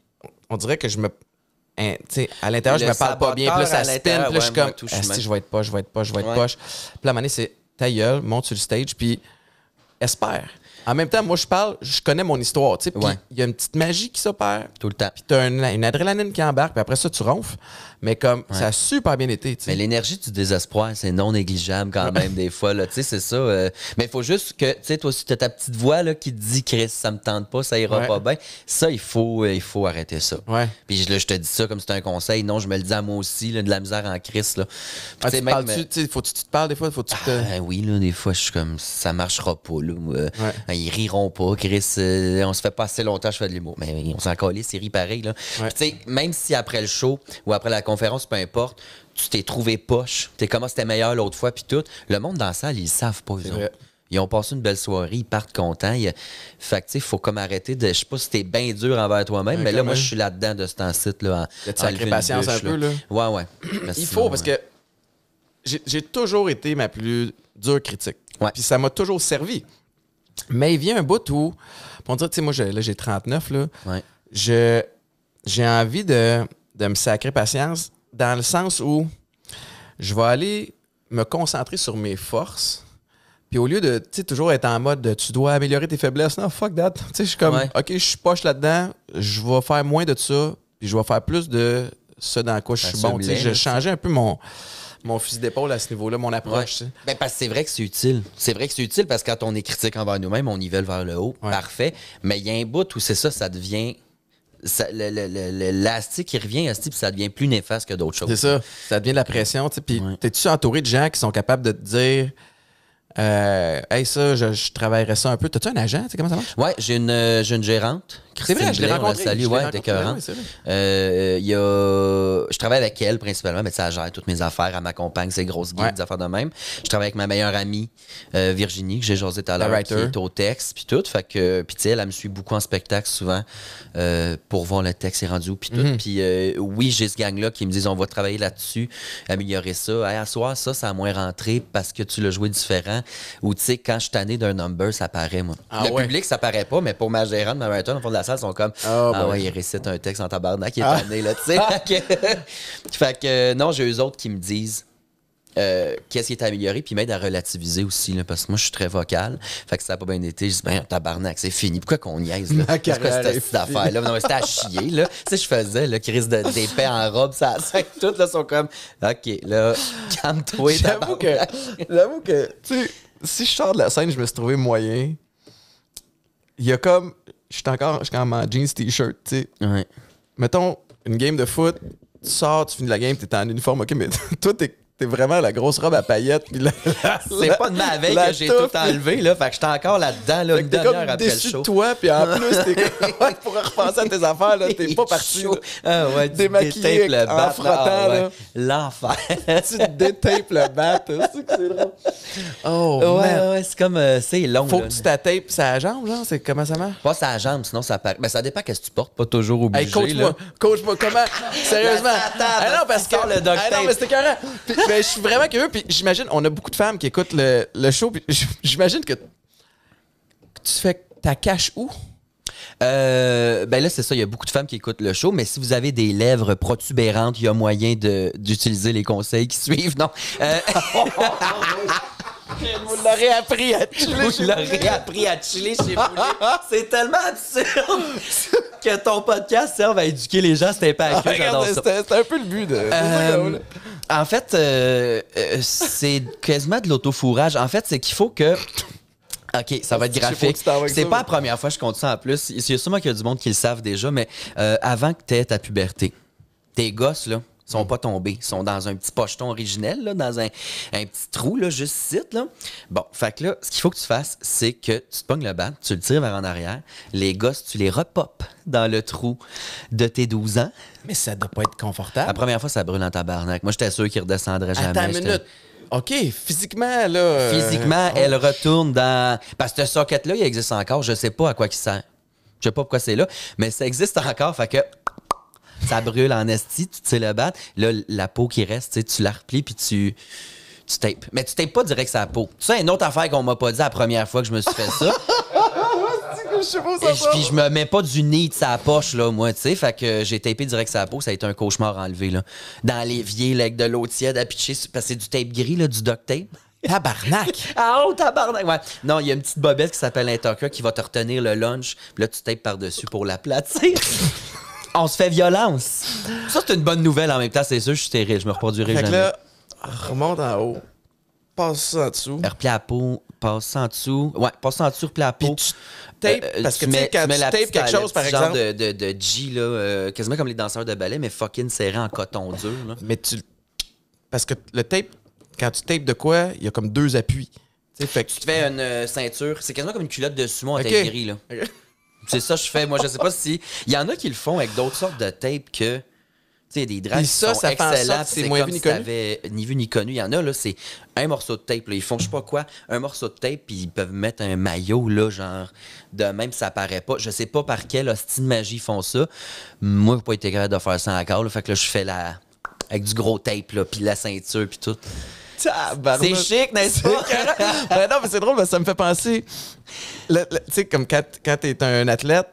on dirait que je me Hein, à l'intérieur, je me parle pas bien. Plus ça spin. Puis je suis comme, si je vais être poche, je vais être poche, je vais être poche. Puis la à c'est ta gueule, monte sur le stage, puis espère. En même temps, moi, je parle, je connais mon histoire. Il y a une petite magie qui s'opère. Tout le temps. Puis tu une, adrénaline qui embarque, puis après ça, tu ronfles. Mais comme, ça a super bien été. Mais l'énergie du désespoir, c'est non négligeable quand même, des fois. Tu sais, c'est ça. Euh. mais il faut juste que, tu sais, toi aussi, tu ta petite voix là, qui te dit, Chris, ça me tente pas, ça ira pas bien. Ça, il faut, euh, il faut arrêter ça. Puis là, je te dis ça comme si c'est un conseil. Non, je me le dis à moi aussi, là, de la misère en Chris. Là. Ah, tu euh, tu te parles des fois? Ah, oui, là, des fois, je suis comme, ça marchera pas. Ben, ils riront pas. Chris, euh, on se fait pas assez longtemps, je fais de l'humour. Mais on s'en calait, c'est ri pareil. même si après le show ou après la conférence, peu importe, tu t'es trouvé poche, t'es comment ah, c'était meilleur l'autre fois, puis tout, le monde dans la salle, ils savent pas, ils ont passé une belle soirée, ils partent contents. Ils... Fait que, tu faut comme arrêter de. Je sais pas si t'es bien dur envers toi-même, mais là, moi, je suis là-dedans de cet site là. Tu patience un peu, là. Ouais, ouais. Il faut, parce que j'ai toujours été ma plus dure critique. Puis ça m'a toujours servi. Mais il vient un bout où, pour dire, tu sais, moi, là, j'ai 39, là. j'ai envie de, me sacrer patience dans le sens où je vais aller me concentrer sur mes forces. Puis au lieu de, tu toujours être en mode de, tu dois améliorer tes faiblesses, non, fuck that. Tu sais, je suis comme, OK, je suis poche là-dedans, je vais faire moins de ça, puis je vais faire plus de ce dans quoi je suis bon. Tu sais, j'ai changé un peu mon, mon fusil d'épaule à ce niveau-là, mon approche. Ben, parce que c'est vrai que c'est utile. C'est vrai que c'est utile parce que quand on est critique envers nous-mêmes, on y va vers le haut. Parfait. Mais il y a un bout où c'est ça, ça devient l'élastique qui revient à ce type, ça devient plus néfaste que d'autres choses. C'est ça. Ça devient de la pression. Puis, t'es-tu entouré de gens qui sont capables de te dire euh, Hey, ça, je, je travaillerais ça un peu. T'as-tu un agent? comment ça marche? Oui, j'ai une, euh, une, gérante c'est vrai, je l'ai Salut, ouais, t'es euh, y a... Je travaille avec elle principalement, mais ça gère toutes mes affaires. Elle m'accompagne, c'est grosses guides, des affaires de même. Je travaille avec ma meilleure amie, euh, Virginie, que j'ai José tout à l'heure, qui est au texte, puis tout. Fait que, puis elle, elle me suit beaucoup en spectacle souvent euh, pour voir le texte et rendu où, puis tout. Mhm. Puis euh, oui, j'ai ce gang-là qui me disent on va travailler là-dessus, améliorer ça. à soir, ça, ça a moins rentré parce que tu l'as joué différent. Ou tu sais, quand je suis d'un number, ça paraît, moi. Ah le public, ça paraît pas, mais pour ma gérante, ma la salle sont comme Ah, ah ben ouais, il récite un texte en tabarnak, il est ah. tanné, là, tu sais. fait que euh, non, j'ai eux autres qui me disent. Euh, qu'est-ce qui est amélioré, puis m'aide à relativiser aussi, là, parce que moi, je suis très vocal. Fait que ça n'a pas bien été. Je dis, ben, tabarnak, c'est fini. Pourquoi qu'on niaise, là? C'est cette affaire-là? Non, c'était à chier, là. Tu sais, je faisais, le crise de, d'épais en robe, ça, ça, toutes, là, sont comme, OK, là, calme-toi, J'avoue que, j'avoue que, tu sais, si je sors de la scène, je me suis trouvé moyen. Il y a comme, je suis encore en en jeans t-shirt, tu sais. Ouais. Mettons, une game de foot, tu sors, tu finis la game, t'es en uniforme, ok, mais toi, t'es T'es vraiment la grosse robe à paillettes. Puis la, c'est pas de ma veille que j'ai tout enlevé, là. Fait que j'étais encore là-dedans, là, une demi-heure après le show. De toi, puis en plus, t'es comme, pour repenser à tes affaires, là, t'es pas parti. Ah ouais, démaquillé en ah frottant, L'enfer. tu détapes le bat, c'est que c'est drôle. Oh, ouais, c'est comme, euh, c'est long. Faut que tu t'attapes sa jambe, genre, c'est comment ça marche? Pas sa jambe, sinon ça paraît. Mais ben, ça dépend qu'est-ce que tu portes, pas toujours obligé. Hey, coach-moi, coach-moi, comment? Ben, Sérieusement. Ah non, parce que. le docteur. Ah non, mais c'était carré. Ben, je suis vraiment curieux. Puis j'imagine, on a beaucoup de femmes qui écoutent le, show. j'imagine que, tu fais ta cache où? Euh, ben là, c'est ça. Il y a beaucoup de femmes qui écoutent le show, mais si vous avez des lèvres protubérantes, il y a moyen d'utiliser les conseils qui suivent, non? Euh, Vous l'aurez appris à chiller. Vous l'aurez appris à chiller chez vous. C'est tellement absurde que ton podcast serve à éduquer les gens. C'était pas accueil. C'était un peu le but de. Euh, en fait, euh, euh, c'est quasiment de l'autofourrage. En fait, c'est qu'il faut que. OK, ça va être graphique. C'est pas la première fois que je compte ça en plus. Il y a sûrement qu'il y a du monde qui le savent déjà, mais avant que tu aies ta puberté, tes gosses, là, ils sont pas tombés. Ils sont dans un petit pocheton originel, dans un, petit trou, là, juste site. Bon, fait que là, ce qu'il faut que tu fasses, c'est que tu te pognes le bat, tu le tires vers en arrière. Les gosses, tu les repopes dans le trou de tes 12 ans. Mais ça doit pas être confortable. La première fois, ça brûle en tabarnak. Moi, j'étais sûr qu'ils redescendraient jamais. Attends une minute. OK, physiquement, là. Euh, physiquement, oh. elle retourne dans. Parce que ce socket-là, il existe encore. Je sais pas à quoi il sert. Je sais pas pourquoi c'est là, mais ça existe encore. Fait que ça brûle en esti, tu le battre. Là, la peau qui reste, tu la replies, puis tu tu tapes. Mais tu tapes pas direct sa peau. Tu sais, une autre affaire qu'on m'a pas dit la première fois que je me suis fait ça. puis je me mets pas du nez de sa poche là moi tu sais fait que j'ai tapé direct sa peau ça a été un cauchemar enlevé là dans l'évier vieilles, avec de l'eau tiède à pitcher parce que c'est du tape gris là du duct tape Tabarnak! ah oh, tabarnak! Ouais. Non, il y a une petite bobette qui s'appelle un qui va te retenir le lunch. là, tu tapes par-dessus pour l'aplatir. on se fait violence. Ça, c'est une bonne nouvelle en même temps, c'est sûr, je suis terrible, je me reproduirai fait jamais. là, remonte en haut, passe ça en dessous. Replie la peau, passe ça en dessous. Ouais, passe ça en dessous, replie la peau. Euh, tape, euh, parce que tu quelque chose, par exemple. genre de, de, de G, là, euh, quasiment comme les danseurs de ballet, mais fucking serré en coton dur. Là. Mais tu. Parce que le tape, quand tu tapes de quoi, il y a comme deux appuis. Fait que... Tu te fais une ceinture, c'est quasiment comme une culotte de sumo à okay. gris, là. C'est ça je fais. Moi, je sais pas si. Il y en a qui le font avec d'autres sortes de tape que. Tu sais, des draps qui sont ça C'est moi vu ni connu. ni vu ni connu. Il y en a, là, c'est un morceau de tape. Là. Ils font, je sais pas quoi, un morceau de tape, puis ils peuvent mettre un maillot, là, genre, de même, ça paraît pas. Je sais pas par quel style magie ils font ça. Moi, n'ai pas été capable de faire ça encore. Le Fait que là, je fais la. Avec du gros tape, là, puis la ceinture, puis tout. C'est chic, n'est-ce pas? non, mais c'est drôle, mais ça me fait penser. Tu sais, comme quand, quand t'es un athlète,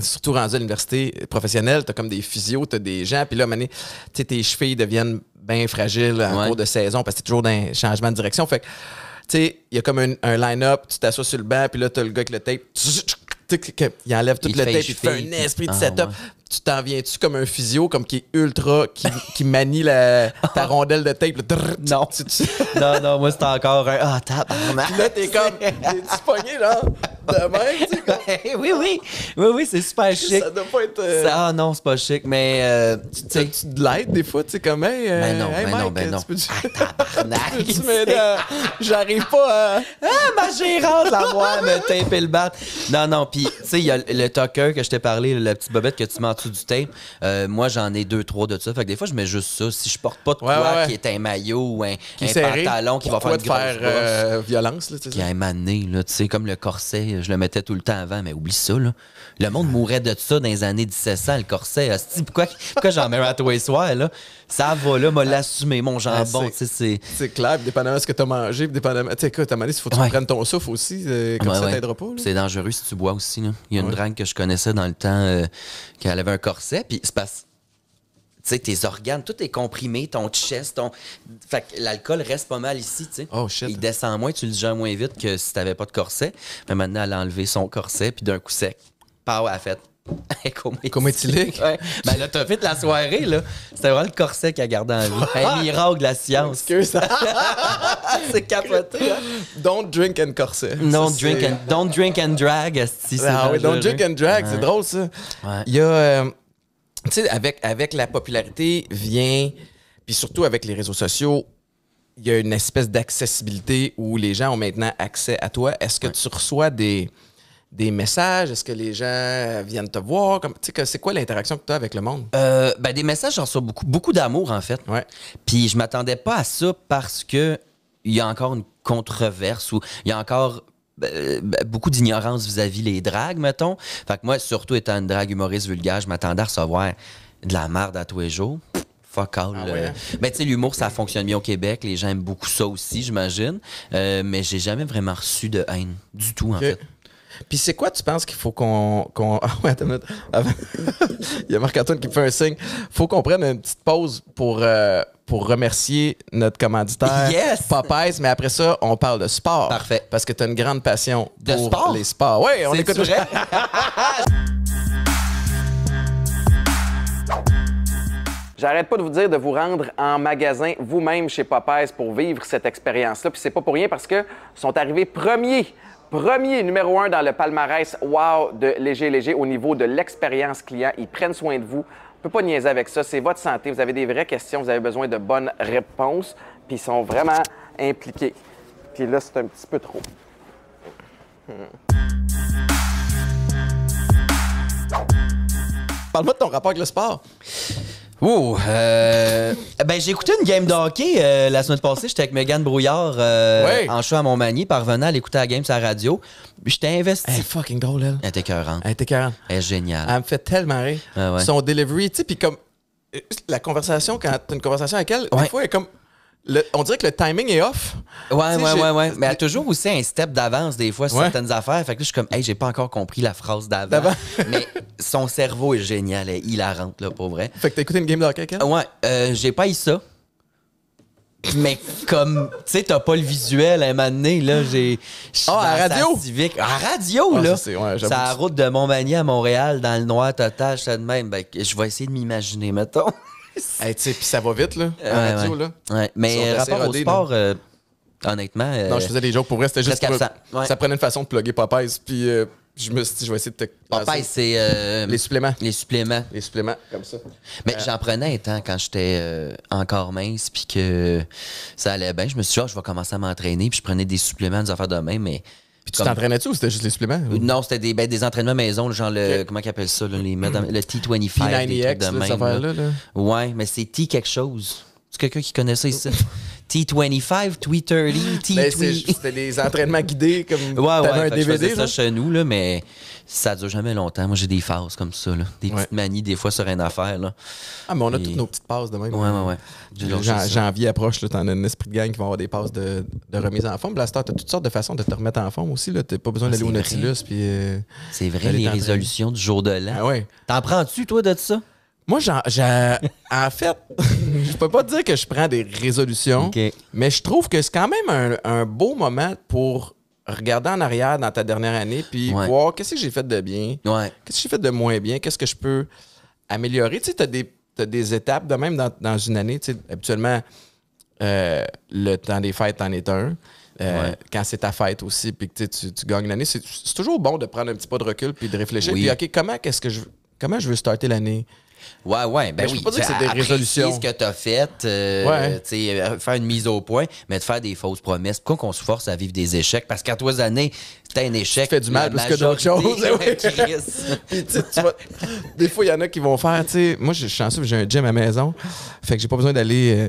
surtout rendu à l'université professionnelle, t'as comme des physios, t'as des gens, puis là, mané, tes chevilles deviennent bien fragiles en cours de saison parce que t'es toujours dans un changement de direction. Fait que, tu sais, il y a comme un, line-up, tu t'assois sur le banc, puis là, t'as le gars avec le tape. Il enlève tout le tape, il fait un esprit de set setup tu t'en viens-tu comme un physio, comme qui est ultra, qui, qui manie la, ta rondelle de tape? non. non, non, moi, c'est encore un. Ah, tape! » Là, t'es comme. T'es-tu pogné, là? de même, tu sais. oui, oui. Oui, oui, c'est super chic. Ça doit pas être. ah non, c'est pas chic, mais. Euh, tu sais. de l'aide des fois, tu sais, comme. Mais euh, ben non, mais ben non, ben non. Ah, j'arrive pas à. Ah, ma gérante, la moi, me taper le bat. Non, non, puis, tu sais, il y a le tucker que je t'ai parlé, la petite bobette que tu mets en dessous du tape. moi, j'en ai deux, trois de ça. Fait que des fois, je mets juste ça. Si je porte pas de quoi qui est un maillot ou un, pantalon qui va faire une grosse violence, là, tu sais. Qui a un mané, là, tu sais, comme le corset je le mettais tout le temps avant, mais oublie ça. Là. Le monde ah. mourait de ça dans les années 1700, le corset. pourquoi, j'en mets à toi et Là? Ça va, là, m'a ah. l'assumer, mon ah, jambon. c'est, c'est... clair, dépendamment de ce que tu as mangé, dépendamment. Tu sais, écoute, à il faut que tu prennes ton souffle aussi, euh, comme ça ouais. t'aidera pas. C'est dangereux si tu bois aussi. Là. Il y a une drague que je connaissais dans le temps euh, qui avait un corset, puis c'est pas sais, tes organes, tout est comprimé, ton chest, ton. Fait que l'alcool reste pas mal ici, tu Oh shit. Il descend moins, tu le gères moins vite que si t'avais pas de corset. Mais maintenant, elle a enlevé son corset, puis d'un coup sec, pow, elle a fait. Comment éthylique? Ouais. Ben là, t'as fait de la soirée, là. C'était vraiment le corset qu'elle gardait en vie. Un miracle de la science. c'est capoté. Hein. Don't drink and corset. Non, drink and, don't drink and drag, si ah, oui, Don't drink and drag, c'est drôle, ça. Il y a... Euh, tu sais, avec, avec la popularité vient, puis surtout avec les réseaux sociaux, il y a une espèce d'accessibilité où les gens ont maintenant accès à toi. Est-ce que tu reçois des, des messages? Est-ce que les gens viennent te voir? Comme, c'est quoi l'interaction que tu as avec le monde? Euh, ben, des messages, j'en reçois beaucoup, beaucoup d'amour, en fait. Puis je m'attendais pas à ça parce que il y a encore une controverse ou il y a encore bah, bah, beaucoup d'ignorance vis-à-vis les dragues, mettons. Fait que moi, surtout étant une drague humoriste vulgaire, je m'attendais à recevoir de la merde à tous les jours. Fuck all. Mais ah euh. hein? ben, tu sais, l'humour, ça fonctionne bien au Québec. Les gens aiment beaucoup ça aussi, j'imagine. Euh, mais j'ai jamais vraiment reçu de haine du tout, en fait. Puis c'est quoi, tu penses qu'il faut qu'on. ah ouais, attends minute. Il y a Marc-Antoine qui fait un signe. faut qu'on prenne une petite pause pour, euh, pour remercier notre commanditaire yes! mais après ça, on parle de sport. Parfait. Parce que tu as une grande passion pour les sports. Oui, on écoute J'arrête pas de vous dire de vous rendre en magasin vous-même chez Popeyes pour vivre cette expérience-là. Puis c'est pas pour rien parce que sont arrivés premiers Premier numéro un dans le palmarès Wow de Léger Léger au niveau de l'expérience client. Ils prennent soin de vous. On peut pas niaiser avec ça. C'est votre santé. Vous avez des vraies questions. Vous avez besoin de bonnes réponses. Puis ils sont vraiment impliqués. Puis là, c'est un petit peu trop. Parle-moi de ton rapport avec le sport. Ouh, eh ben j'ai écouté une game de euh, la semaine passée. J'étais avec Megan Brouillard euh, en show à Montmagny, parvenant à l'écouter à la game sur la radio. J'étais investi. Elle est fucking drôle, elle. Elle était écœurante. Elle était Elle est géniale. Elle me fait tellement rire. Ah Son delivery, tu sais, puis comme euh, la conversation, quand t'as une conversation avec elle, des fois, elle est comme on dirait que le timing est off. Ouais, ouais, ouais, ouais, Mais elle a toujours aussi un step d'avance des fois sur certaines affaires. Fait que là, je suis comme, hey, j'ai pas encore compris la phrase d'avant. mais son cerveau est génial, Il est hilarante, là, pour vrai. Fait que t'as écouté une game de hockey, hein? Ouais, euh, j'ai pas eu ça. Mais comme, tu sais, t'as pas le visuel à un moment donné, là, j'ai... Ah, oh, à radio? À la radio, là! C'est ouais, la route de Montmagny à Montréal, dans le noir total, je de même, ben, je vais essayer de m'imaginer, mettons puis ça va vite, là, en radio, Mais euh, rapport au sport, euh, honnêtement... Euh, non, je faisais des jokes pour vrai, c'était juste... Ça prenait une façon de plugger Popeyes, puis je me suis dit, je vais essayer de te... Popeyes, c'est... les suppléments. Les suppléments. Les suppléments, comme ça. Mais j'en prenais temps hein, quand j'étais encore mince, puis que ça allait bien. Je me suis dit, ah, je vais commencer à m'entraîner, puis je prenais des suppléments, des affaires de même, mais puis tu t'entraînais-tu ou c'était juste les suppléments? Non, c'était des, ben, des entraînements maison, genre le. Comment ils appellent ça? les, madame, le T25. T90X, de là, même, Ouais, mais c'est T quelque chose. C'est quelqu'un qui connaît ça ici. T25, T30, T20. C'était des entraînements guidés comme ouais, un DVD. Je ça chez nous, là, mais ça dure jamais longtemps. Moi, j'ai des phases comme ça, des petites manies, des fois, sur une affaire. Là. Ah, mais on a toutes nos petites passes de même. Ouais, ouais, ouais. janvier approche, tu as un esprit de gang qui va avoir des passes de, remise en forme. Blaster, tu as toutes sortes de façons de te remettre en forme aussi. Tu n'as pas besoin ah, d'aller au Nautilus. C'est vrai, euh, les résolutions du jour de l'an. Ah, ouais. T'en prends-tu, toi, de ça? Moi, en fait, je peux pas dire que je prends des résolutions, mais je trouve que c'est quand même un, beau moment pour regarder en arrière dans ta dernière année puis voir qu'est-ce que j'ai fait de bien, qu'est-ce que j'ai fait de moins bien, qu'est-ce que je peux améliorer. Tu sais, tu as, des, étapes de même dans, une année. habituellement, euh, le temps des fêtes en est un. Euh, quand c'est ta fête aussi, puis que tu, tu gagnes l'année, c'est toujours bon de prendre un petit pas de recul puis de réfléchir. Puis, OK, comment, qu'est-ce que je, comment je veux starter l'année? Ouais, ouais. Ben oui. Je pas dire que c'est des résolutions. ce que euh, tu as fait, tu ouais. Euh, faire une mise au point, mais de faire des fausses promesses. Pourquoi qu'on se force à vivre des échecs? Parce qu'à trois années, t'as un échec. Tu fais du mal plus que d'autres choses. des fois, il y en a qui vont faire, tu sais, moi, je suis chanceux, j'ai un gym à la maison. Fait que j'ai pas besoin d'aller.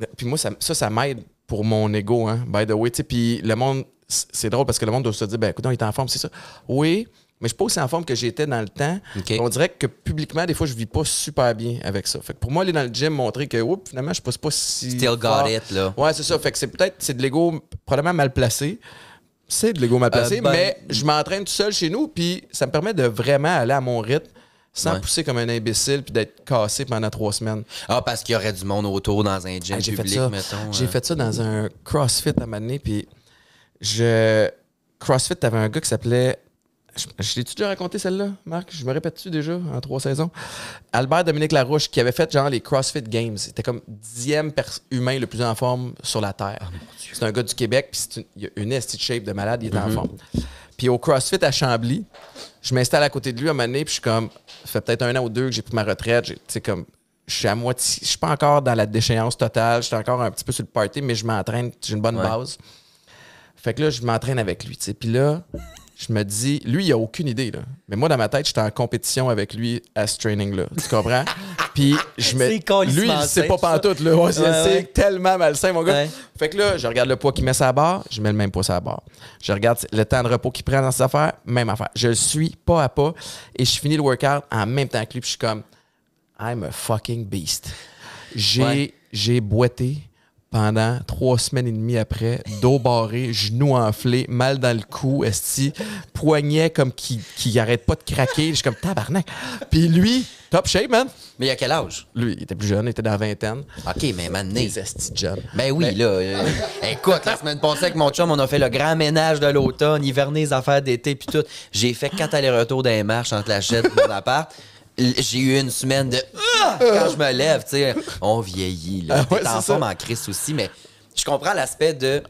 Euh, puis moi, ça, ça, m'aide pour mon ego, hein, by the way. Puis le monde, c'est drôle parce que le monde doit se dire, ben écoute, non, il est en forme, c'est ça. Oui mais je suis pas aussi en forme que j'étais dans le temps. On dirait que publiquement, des fois, je vis pas super bien avec ça. Fait que pour moi, aller dans le gym, montrer que Oups, finalement, je passe pas si. Still got it, là. Ouais, c'est ça. Fait que c'est peut-être c'est de l'ego probablement mal placé. C'est de l'ego mal placé, euh, ben- mais je m'entraîne tout seul chez nous, puis ça me permet de vraiment aller à mon rythme sans pousser comme un imbécile puis d'être cassé pendant trois semaines. Ah, parce qu'il y aurait du monde autour dans un gym ah, public, mettons. J'ai hein. fait ça dans un CrossFit à un moment puis je... CrossFit, t'avais un gars qui s'appelait je, l'ai-tu déjà raconté celle-là, Marc? Je me répète-tu déjà en trois saisons? Albert Dominique Larouche, qui avait fait genre les CrossFit Games, était comme dixième humain le plus en forme sur la Terre. Ah, c'est un gars du Québec, puis il a une esthétique shape de malade, il est en mm-hmm. forme. Puis au CrossFit à Chambly, je m'installe à côté de lui à un moment donné, puis je suis comme, ça fait peut-être un an ou deux que j'ai pris ma retraite, tu comme, je suis à moitié, je suis pas encore dans la déchéance totale, je suis encore un petit peu sur le party, mais je m'entraîne, j'ai une bonne base. Fait que là, je m'entraîne avec lui, tu sais. Puis là, je me dis, lui, il a aucune idée. Là. Mais moi, dans ma tête, j'étais en compétition avec lui à ce training-là. Tu comprends? Puis je me. Lui, il sait pas pantoute. Là. c'est tellement malsain, mon gars. Fait que là, je regarde le poids qu'il met sa barre, je mets le même poids sa barre. Je regarde le temps de repos qu'il prend dans ses affaires, même affaire. Je le suis pas à pas et je finis le workout en même temps que lui. Puis je suis comme, I'm a fucking beast. J'ai j'ai boité pendant trois semaines et demie après, dos barré, genoux enflés, mal dans le cou, esti, poignet comme qui, qui arrête pas de craquer. Je suis comme tabarnak. Puis lui, top shape, man. Mais il a quel âge? Lui, il était plus jeune, il était dans la vingtaine. OK, mais mané. esti jeune. Ben oui, ben- là. Euh, écoute, la semaine passée avec mon chum, on a fait le grand ménage de l'automne, hiverné les affaires d'été, puis tout. J'ai fait quatre allers-retours dans les marches entre la chaîne et mon appart j'ai eu une semaine de ah! quand je me lève, tu sais, on vieillit là. T'es en forme crise aussi, mais je comprends l'aspect de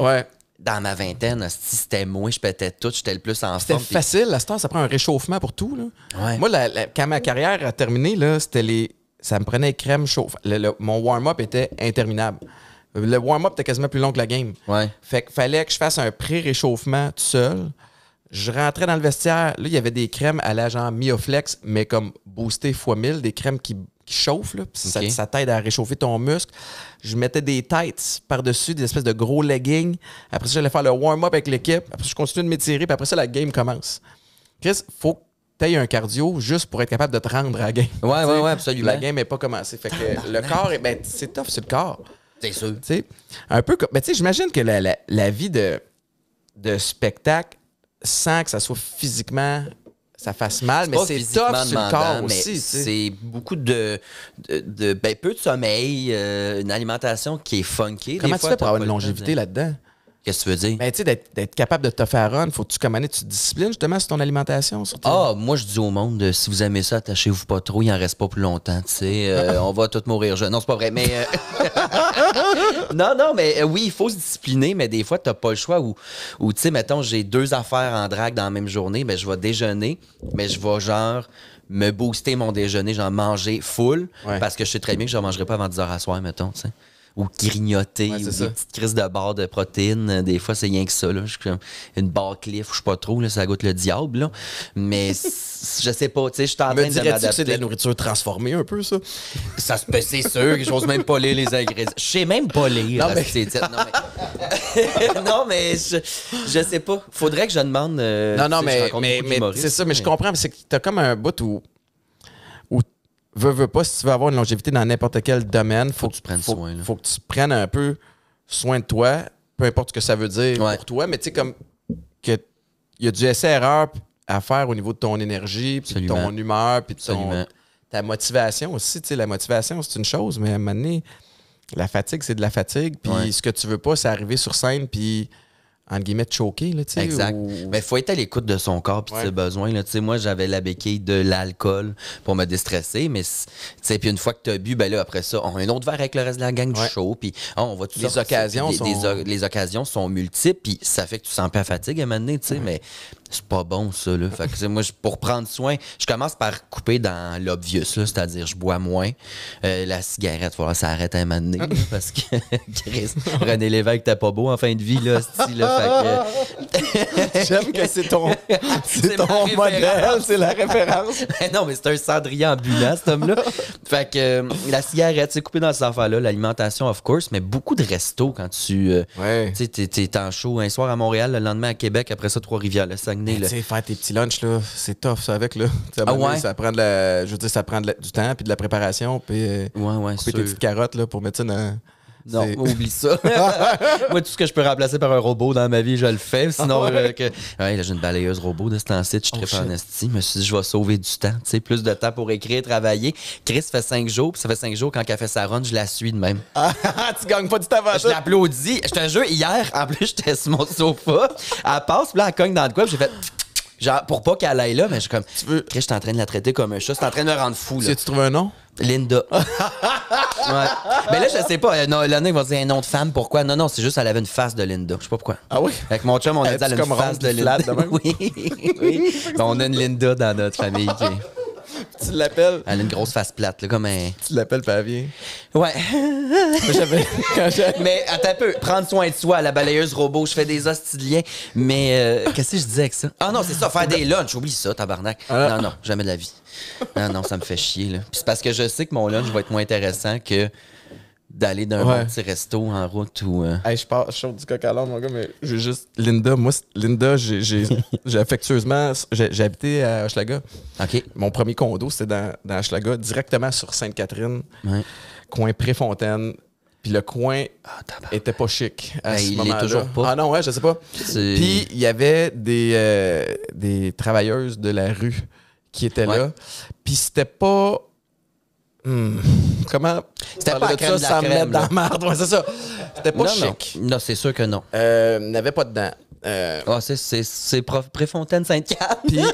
dans ma vingtaine, si c'était moi, je pétais tout, j'étais le plus en forme. C'était facile, à star, ça prend un réchauffement pour tout. Là. Moi, quand ma carrière a terminé, là, c'était les. Ça me prenait crème chauffe. mon warm-up était interminable. Le warm-up était quasiment plus long que la game. Fait qu'il fallait que je fasse un pré-réchauffement tout seul. Je rentrais dans le vestiaire. Là, il y avait des crèmes à l'agent Mioflex, mais comme boosté x 1000, des crèmes qui, qui chauffent. Là, ça, t'aide à réchauffer ton muscle. Je mettais des tights par-dessus, des espèces de gros leggings. Après ça, j'allais faire le warm-up avec l'équipe. Après je continue de m'étirer. Puis après ça, la game commence. Chris, faut que tu un cardio juste pour être capable de te rendre à la game. Ouais, ouais, ouais, absolument. La game n'est pas commencée. Fait que le corps, ben, c'est tough sur le corps. C'est sûr. sais un peu comme. Ben, tu sais, j'imagine que la, vie de, de spectacle, sans que ça soit physiquement ça fasse mal, mais c'est top sur le corps aussi. C'est beaucoup de, de, ben, peu de sommeil, euh, une alimentation qui est funky. Comment tu fais pour avoir une longévité là-dedans? Qu'est-ce tu veux dire? Ben, tu sais, d'être capable de te faire run, faut que tu commandes, tu te disciplines justement sur ton alimentation. Ah, moi, je dis au monde, euh, si vous aimez ça, attachez-vous pas trop, il en reste pas plus longtemps, tu sais. Euh, on va tous mourir Non, c'est pas vrai, mais. Euh, non, non, mais oui, il faut se discipliner, mais des fois, tu n'as pas le choix. Ou, tu sais, mettons, j'ai deux affaires en drague dans la même journée, mais ben, je vais déjeuner, mais je vais genre me booster mon déjeuner, genre manger full, parce que je sais très bien que je ne mangerai pas avant 10h à soir, mettons, tu sais ou grignoter, ou ça. des petites crises de barre de protéines. Euh, des fois, c'est rien que ça. Là. Une barre cliff, je sais pas trop, là, ça goûte le diable. Là. Mais je sais pas, tu sais, je suis en train de m'adapter. c'est de la nourriture transformée un peu, ça? ça se peut, c'est sûr. n'ose même pas lire les ingrédients. Je sais même pas lire. Non, mais... non, mais... je, je sais pas. Faudrait que je demande... Euh, non, non, mais, mais, c'est ça. Mais, je comprends. C'est que t'as comme un bout où veux, pas, si tu veux avoir une longévité dans n'importe quel domaine, faut, faut que tu prennes que tu prennes un peu soin de toi, peu importe ce que ça veut dire pour toi, mais tu sais, comme il y a du essai-erreur à faire au niveau de ton énergie, puis de ton humeur, puis de ta motivation aussi. Tu sais, la motivation, c'est une chose, mais à un moment donné, la fatigue, c'est de la fatigue, puis ce que tu veux pas, c'est arriver sur scène, puis entre guillemets, choqué. Là, exact. Mais il ben, faut être à l'écoute de son corps et de ses besoins. Là. moi, j'avais la béquille de l'alcool pour me déstresser, mais puis une fois que tu as bu, ben là, après ça, on a un autre verre avec le reste de la gang du show. Puis ah, on va toutes les occasions. sont... les, occasions sont multiples, puis ça fait que tu sens pas fatigue à un moment Mais c'est pas bon ça là. Fait que moi pour prendre soin, je commence par couper dans l'obvious là, c'est-à-dire je bois moins. Euh, la cigarette, voilà, ça arrête à un moment donné, parce que Chris, René Lévesque t'as pas beau en fin de vie là, J'aime que c'est ton c'est modèle, c'est la référence. non, mais c'est un cendrier ambulant cet homme là. Fait que euh, la cigarette, c'est coupé dans cette affaire là, l'alimentation of course, mais beaucoup de restos quand tu euh, tu en show un soir à Montréal, le lendemain à Québec, après ça Trois-Rivières, le 5 ben, tu sais, faire tes petits lunchs, là, c'est tough, ça, avec, là. Ah ça prend, je veux ça prend du temps, puis de la préparation, puis euh, couper tes petites carottes, là, pour mettre ça dans non, oublie ça. Moi, tout ce que je peux remplacer par un robot dans ma vie, je le fais. Sinon, ah euh, que... j'ai une balayeuse robot de temps-ci. je suis très oh, en Je me suis dit, je vais sauver du temps, tu sais, plus de temps pour écrire, travailler. Chris fait cinq jours, puis ça fait cinq jours quand elle fait sa run, je la suis de même. Ah, tu gagnes pas du temps Je l'applaudis. Je te jure, hier, en plus, j'étais sur mon sofa. Elle passe, puis là, elle cogne dans le coin, j'ai fait. Genre, pour pas qu'elle aille là, mais je suis comme. Tu veux... Chris, je suis en train de la traiter comme un chat. Je en train de me rendre fou, là. Tu trouves un nom? Linda. Mais ben là, je sais pas. Non, Lana, il va dire un nom de femme. Pourquoi? Non, non, c'est juste qu'elle avait une face de Linda. Je sais pas pourquoi. Ah oui? Avec mon chum, on a dit une face de Linda. oui. oui. Ben, on a une Linda dans notre famille tu l'appelles. Elle a une grosse face plate, là, comme un. Tu l'appelles Pavien. Ouais. mais attends un peu. Prendre soin de soi, la balayeuse robot, je fais des hostiliens. Mais euh, qu'est-ce que je disais avec ça? Ah non, c'est ça, faire des lunchs. Oublie ça, tabarnak. Ah. Non, non, jamais de la vie. Non, non, ça me fait chier, là. c'est parce que je sais que mon lunch va être moins intéressant que d'aller dans un petit resto en route ou. Euh. Hey, je pars, je du coq à mon gars, mais je juste. Linda, moi, Linda, j'ai affectueusement. J'ai habité à Hochelaga. OK. Mon premier condo, c'était dans, dans Hochelaga, directement sur Sainte-Catherine, coin Préfontaine. Puis le coin ah, était pas chic à ben, ce il est toujours pas. Ah non, ouais, je sais pas. Puis il y avait des, euh, des travailleuses de la rue qui étaient là. Puis c'était pas. Hmm comment C'était pas de crème de la crème, dans c'est ça. C'était pas chic. Non, c'est sûr que non. Il euh, n'y avait pas dedans. Euh... Ah, c'est- c'est c'est Prof- Préfontaine Sainte-Catherine.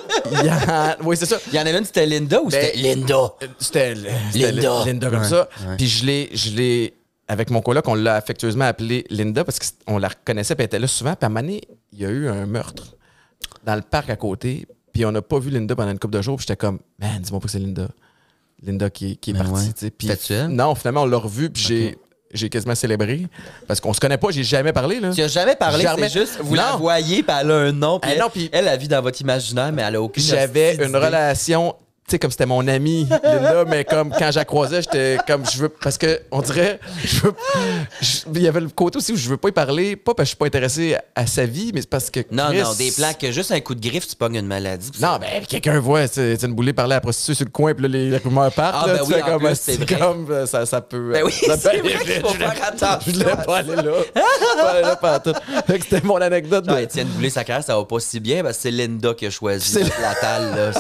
oui, c'est ça. Il y en avait une, c'était Linda ou c'était ben, Linda? C'était Linda. Linda comme ça. Puis je l'ai, je l'ai, avec mon coloc, on l'a affectueusement appelée Linda parce qu'on la reconnaissait, puis elle était là souvent. Puis à un il y a eu un meurtre dans le parc à côté, puis on n'a pas vu Linda pendant une couple de jours. Puis j'étais comme, man, dis-moi pas que c'est Linda. Linda qui, est ben partie. non, finalement, on l'a revue, puis j'ai quasiment célébré parce qu'on se connaît pas, j'ai jamais parlé là. Tu as jamais parlé, c'est juste vous l'envoyez, la voyez puis elle a un nom puis eh elle, a vit dans votre imaginaire mais elle a aucune J'avais une relation tu sais, comme c'était mon ami, Linda, mais comme quand j'accroisais, j'étais comme, je veux. Parce que, on dirait, je veux. Il y avait le côté aussi où je veux pas y parler, pas parce que je suis pas intéressé à, sa vie, mais parce que. Non, non, des plans que juste un coup de griffe, tu pognes une maladie. Non, mais quelqu'un voit, c'est une boulée parler à la prostituée sur le coin, puis là, les, les rumeurs partent. Ah, ben oui, c'est comme, euh, ça, ça peut. Ben euh, oui, c'est vrai qu'il Je voulais pas aller là. je pas aller là tout. c'était mon anecdote. Ben Étienne Boulay, sa carrière, ça va pas si bien, parce que c'est Linda qui a choisi la là.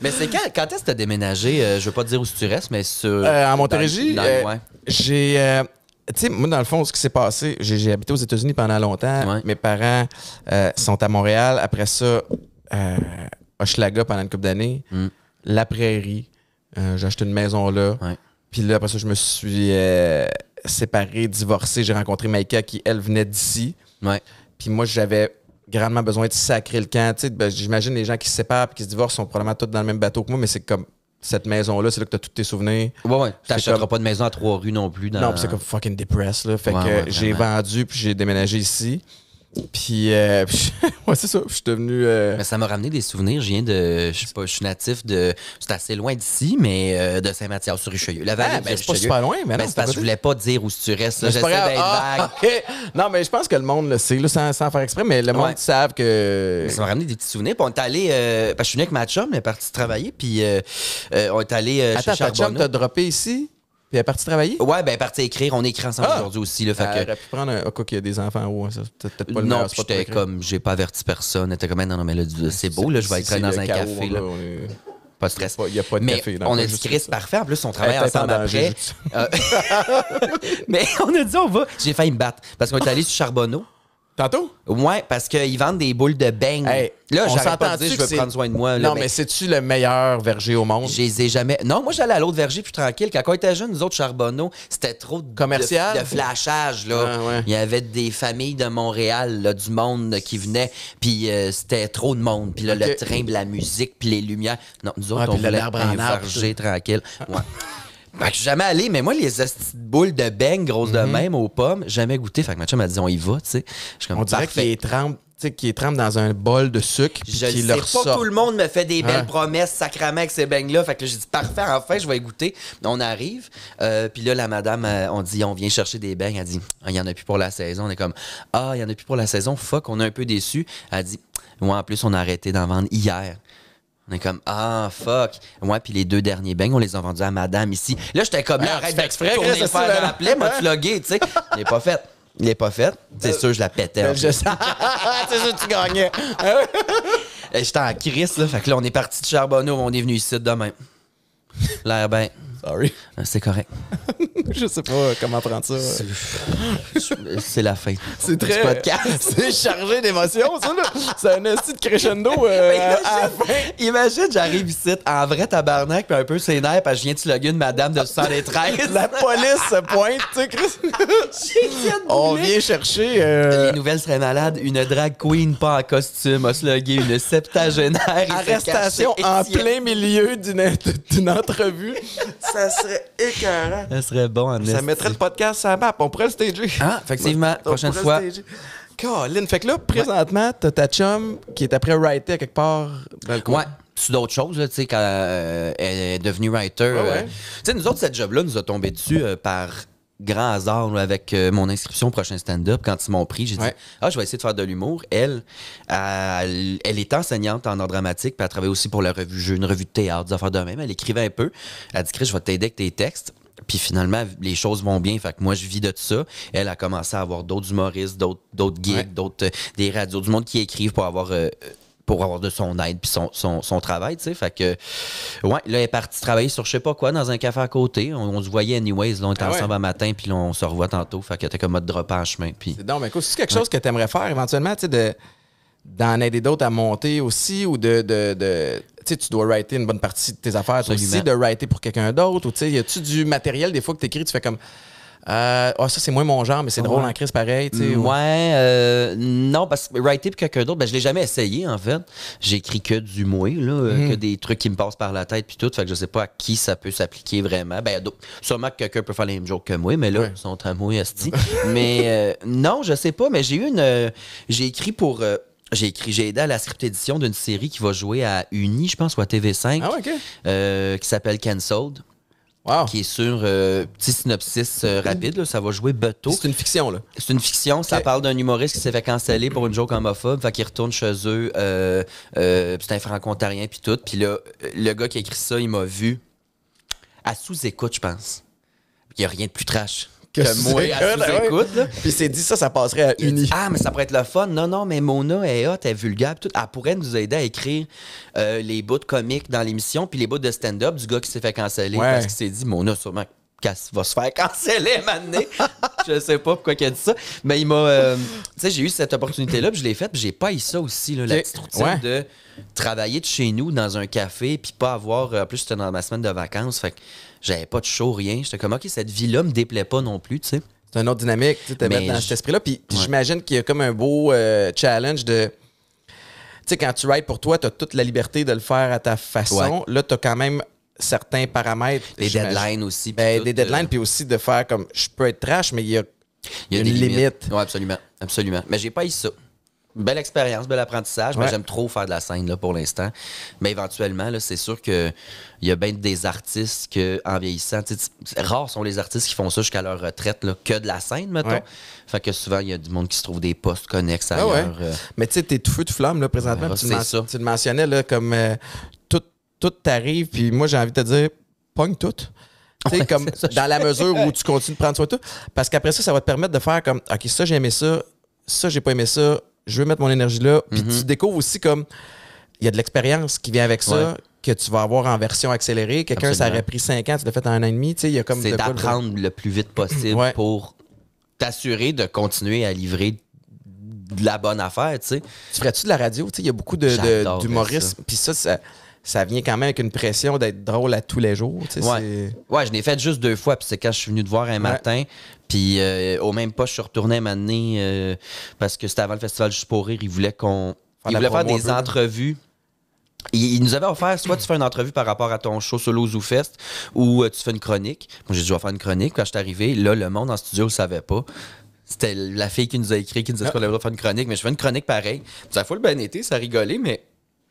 Mais c'est quand, quand est-ce que t'as déménagé? Euh, je veux pas te dire où tu restes, mais sur. Euh, à Montérégie, euh, j'ai. tu sais, moi, dans le fond, ce qui s'est passé, j'ai habité aux États-Unis pendant longtemps. Mes parents sont à Montréal. Après ça, euh, Hochelaga pendant une couple d'années. Mm. La Prairie. j'ai acheté une maison là. Puis là, après ça, je me suis séparé, divorcé. J'ai rencontré Maïka qui, elle, venait d'ici. Puis moi, j'avais grandement besoin de sacrer le camp. Ben, j'imagine les gens qui se séparent et qui se divorcent sont probablement tous dans le même bateau que moi, mais c'est comme cette maison-là, c'est là que tu as tous tes souvenirs. Ouais, ouais. T'achèteras pas de maison à trois rues non plus. Dans... Non, c'est comme fucking depressed. Là. Fait que j'ai vendu puis j'ai déménagé ici. Puis, euh, ouais, c'est ça. Je suis devenu. Euh, mais ça m'a ramené des souvenirs. Je viens de. Je suis pas. Je suis natif de. C'est assez loin d'ici, mais euh, de Saint-Mathias-sur-Richelieu. La vallée ah, Je ben, suis pas loin, mais ben, parce que je voulais pas dire où tu restes. Ben, J'essaie d'être ah, vague. Non, mais je pense que le monde le sait, là, sans, faire exprès, mais le monde savent que. Mais ça m'a ramené des petits souvenirs. Puis on est allé. Euh, parce que je suis venu avec ma chum, on est parti travailler. Puis on est allé. Attends, chez ta chum t'a droppé ici? Puis elle est partie travailler? Ouais, ben elle est partie écrire. On écrit ensemble ah! aujourd'hui aussi. Là, fait elle pu prendre un. Oh, il y a des enfants. Ouais, peut-être pas le Non, j'étais comme, j'ai pas averti personne. Elle comme, non, non, mais là, c'est beau, là, je vais être dans un café. Là. Pas de stress. Il n'y a pas de mais café. on a dit Chris parfait. En plus, on travaille ensemble après. Euh, mais on a dit, on va. J'ai failli me battre parce qu'on est allé sur Charbonneau. Tantôt? Ouais, parce qu'ils vendent des boules de beigne. là, je pas je veux prendre soin de moi. non, mais, c'est-tu le meilleur verger au monde? Je les ai jamais... Non, moi, j'allais à l'autre verger plus tranquille. Quand on était jeunes, nous autres, Charbonneau, c'était trop de, Commercial? de, flashage. Là. Ah, Il y avait des familles de Montréal, du monde qui venaient, puis euh, c'était trop de monde. Puis là, le train, la musique, puis les lumières. Non, nous ah, autres, on voulait verger tranquille. Je ne suis jamais allé, mais moi, les petites boules de beigne grosses de mhm. même aux pommes, jamais goûté. Fait que ma m'a dit, on y va, tu sais. Je On dirait qu'il trempe qui trempe dans un bol de sucre. qui Je le sais, pas tout le monde me fait des belles promesses sacrament avec ces beignes-là. Fait que j'ai dit, parfait, enfin, je vais y goûter. On arrive. Euh, puis là, la madame, euh, on dit, on vient chercher des beignes. Elle dit, ah, il n'y en a plus pour la saison. On est comme, ah, il n'y en a plus pour la saison. Fuck, on est un peu déçus. Elle dit, ouais, en plus, on a arrêté d'en vendre hier. On est comme ah fuck. Moi puis les deux derniers bangs on les a vendus à madame ici. Là j'étais comme là, ah, arrête d'exprès, on est faire de la plaie, moi tu logué, tu sais. Je est pas fait. Il est pas fait. C'est euh, sûr je la pétais. C'est sûr tu gagnais. Eh, j'étais en crise là, fait que là on est parti de Charbonneau, on est venu ici demain. L'air ben Sorry. Euh, c'est correct. je sais pas euh, comment prendre ça. C'est la fin. C'est très. podcast. C'est chargé d'émotions, ça, là. C'est un esti de crescendo. Euh, imagine, j'arrive ici en vrai tabarnak, puis un peu sénère, parce que je viens de sloguer une madame de 113. la police se pointe, tu sais, On vient chercher. Les nouvelles seraient malades. Une drag queen pas en costume a slogué une septagénaire. Arrestation en plein milieu d'une entrevue ça serait écœurant. Ça serait bon, en Ça mettrait le podcast sur la map. On pourrait le stager. Ah, effectivement. la prochaine fois. Colin, fait que là, présentement, t'as ta chum qui est après writer quelque part Ouais c'est d'autres choses, tu sais, quand euh, elle est devenue writer. Ah euh, tu sais, nous autres, cette job-là nous a tombé dessus euh, par grand hasard avec euh, mon inscription au prochain stand-up, quand ils m'ont pris, j'ai dit Ah, je vais essayer de faire de l'humour. Elle, elle, est enseignante en art dramatique, puis elle travaille aussi pour la revue Jeu, une revue de théâtre, des affaires de même. Elle écrivait un peu. Elle a dit je vais t'aider avec tes textes. Puis finalement, les choses vont bien. Fait que moi, je vis de tout ça. Elle a commencé à avoir d'autres humoristes, d'autres, d'autres gigs, d'autres, euh, des radios, du monde qui écrivent pour avoir euh, pour avoir de son aide puis son, travail, tu sais. Fait que, ouais, là, elle est parti travailler sur je sais pas quoi dans un café à côté. On, se voyait anyways, là, on était ah ensemble un matin puis on se revoit tantôt. Fait que t'es comme mode dropper en chemin. Puis... C'est donc, mais c'est quelque chose que tu aimerais faire éventuellement, tu sais, de, d'en aider d'autres à monter aussi ou de. de, de tu sais, tu dois writer une bonne partie de tes affaires, tu aussi, de writer pour quelqu'un d'autre ou tu sais, y a-tu du matériel des fois que tu écris, tu fais comme. Euh, ah, ça, c'est moins mon genre, mais c'est drôle en crise pareil. tu sais. Ouais, euh, non, parce que writer et quelqu'un d'autre, ben, je l'ai jamais essayé, en fait. J'écris que du mouet, euh, hmm. que des trucs qui me passent par la tête, puis tout. Fait que je sais pas à qui ça peut s'appliquer vraiment. Ben, sûrement que quelqu'un peut faire les mêmes jokes que moi, mais là, ils sont à mais non, je sais pas, mais j'ai eu une. j'ai écrit pour. J'ai écrit, j'ai aidé à la script édition d'une série qui va jouer à Uni, je pense, ou à TV5, ah qui s'appelle Cancelled qui est sur euh, petit synopsis euh, rapide. ça va jouer Beto. C'est une fiction, là. C'est une fiction. Ça parle d'un humoriste qui s'est fait canceller pour une joke homophobe. Fait qu'il retourne chez eux. Euh, euh c'est un franco-ontarien, puis tout. Puis là, le gars qui a écrit ça, il m'a vu à sous-écoute, je pense. Il n'y a rien de plus trash que, moi, écoute. Puis c'est dit ça, ça passerait à Uni. ah, mais ça pourrait être le fun. Non, non, mais Mona est hot, elle est vulgaire. Tout. Elle pourrait nous aider à écrire euh, les bouts de comique dans l'émission, puis les bouts de stand-up du gars qui s'est fait canceller parce qu'il s'est dit Mona, sûrement va se faire canceller maintenant. je sais pas pourquoi qu'elle a dit ça. Mais il m'a. Euh, tu sais, j'ai eu cette opportunité-là, puis je l'ai faite, puis j'ai pas eu ça aussi, là, la petite routine de travailler de chez nous dans un café, puis pas avoir. Euh, en plus, c'était dans ma semaine de vacances. Fait que j'avais pas de show, rien. J'étais comme, OK, cette vie-là me déplaît pas non plus, tu sais. C'est une autre dynamique, tu te mettre dans cet esprit-là. Puis, j'imagine qu'il y a comme un beau euh, challenge de. Tu sais, quand tu rides pour toi, tu as toute la liberté de le faire à ta façon. Là, tu as quand même certains paramètres. Des deadlines aussi. Ben, des deadlines, euh, puis aussi de faire comme je peux être trash, mais il y a, une limite. Oui, absolument. absolument. Mais j'ai pas eu ça. Belle expérience, bel apprentissage. mais J'aime trop faire de la scène là, pour l'instant. Mais éventuellement, c'est sûr qu'il y a bien des artistes que, en vieillissant, rares sont les artistes qui font ça jusqu'à leur retraite, là, que de la scène, mettons. Fait que souvent, il y a du monde qui se trouve des postes connexes ah ailleurs. Euh. Mais tu sais, t'es tout feu de flamme présentement. Ah, tu, le mentionnais comme euh, tout, tout t'arrive, puis moi, j'ai envie de te dire, pogne tout. comme dans la mesure où tu continues de prendre soin de tout. Parce qu'après ça, ça va te permettre de faire comme OK, ça j'ai aimé ça, ça j'ai pas aimé ça, je veux mettre mon énergie là. Puis mhm. tu découvres aussi comme il y a de l'expérience qui vient avec ça. que tu vas avoir en version accélérée. Quelqu'un, ça aurait pris 5 ans, tu l'as fait en un an et demi. C'est d'apprendre le plus vite possible pour t'assurer de continuer à livrer de la bonne affaire, tu sais. Tu ferais-tu de la radio? Tu sais, il y a beaucoup d'humorisme. Puis ça, ça, vient quand même avec une pression d'être drôle à tous les jours. Tu ouais. je l'ai fait juste deux fois. Puis c'est quand je suis venu te voir un matin. Puis euh, au même pas, je suis retourné un euh, parce que c'était avant le festival Juste pour rire. Ils voulaient qu'on. Ils faire des entrevues. Ils nous avaient offert soit tu fais une entrevue par rapport à ton show solo ou Fest ou euh, tu fais une chronique. Moi, j'ai dû faire une chronique. Quand je suis arrivé, là, le monde en studio ne savait pas. C'était la fille qui nous a écrit, qui nous a dit ah. qu'on faire une chronique, mais je fais une chronique pareille. Ça fout le bien été, ça rigolait, mais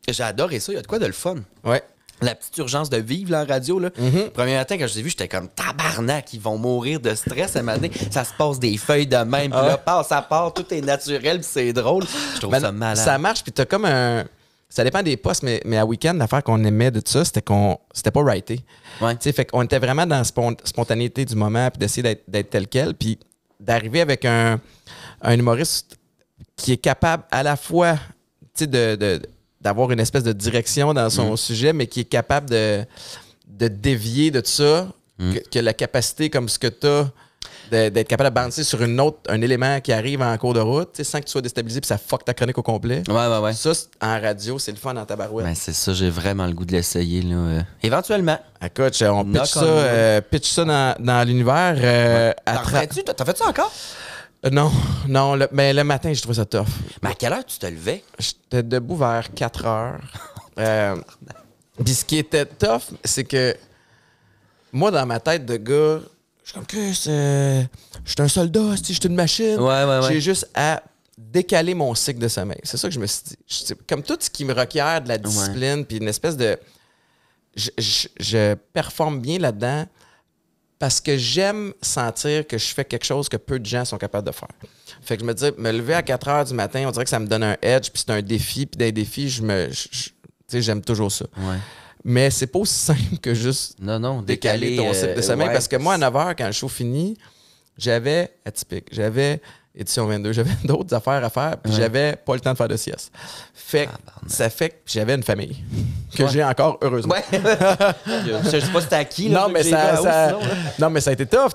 j'ai adoré ça. Il y a de quoi de le fun. Ouais la petite urgence de vivre en radio. Là. Mm-hmm. Premier matin, quand je l'ai vu, j'étais comme tabarnak, ils vont mourir de stress à matin. ça se passe des feuilles de même, puis là, ah. passe ça part, tout est naturel, puis c'est drôle. Je trouve ben, ça malade. Ça marche, puis t'as comme un. Ça dépend des postes, mais, mais à week-end, l'affaire qu'on aimait de tout ça, c'était qu'on c'était pas writé. Ouais. sais fait qu'on était vraiment dans la spontanéité du moment, puis d'essayer d'être tel quel. Puis d'arriver avec un, humoriste qui est capable à la fois de, d'avoir une espèce de direction dans son mm. sujet, mais qui est capable de, de dévier de tout ça, mm. que, la capacité comme ce que tu as d'être capable de bouncer sur une autre, un élément qui arrive en cours de route, sans que tu sois déstabilisé, puis ça fuck ta chronique au complet. Ouais, ouais, ouais. Ça, en radio, c'est le fun en tabarouette. Ben, c'est ça, j'ai vraiment le goût de l'essayer, là. Euh. Éventuellement. Écoute, on pitch ça, euh, pitch ça, dans, l'univers. T'as euh, tu encore? Non, non, mais le matin, j'ai trouvé ça tough. Mais à quelle heure tu te levais? J'étais debout vers 4 heures. Oh, puis ce qui était tough, c'est que moi, dans ma tête de gars, suis comme, euh, je suis un soldat, je suis une machine. J'ai juste à décaler mon cycle de sommeil. C'est ça que je me suis dit. comme tout ce qui me requiert de la discipline, puis une espèce de. Je, performe bien là-dedans parce que j'aime sentir que je fais quelque chose que peu de gens sont capables de faire. Fait que je me dis, me lever à 4 heures du matin, on dirait que ça me donne un edge, puis c'est un défi, puis des défis, je me. j'aime toujours ça. Ouais. Mais c'est pas aussi simple que juste décaler, ton cycle de euh, sommeil. parce que moi, à 9 h, quand le show finit, j'avais atypique, j'avais édition 22, j'avais d'autres affaires à faire, puis j'avais pas le temps de faire de sieste. Fait ça fait que j'avais une famille que j'ai encore heureusement. je sais pas si à qui non mais ça, non mais ça a été tough,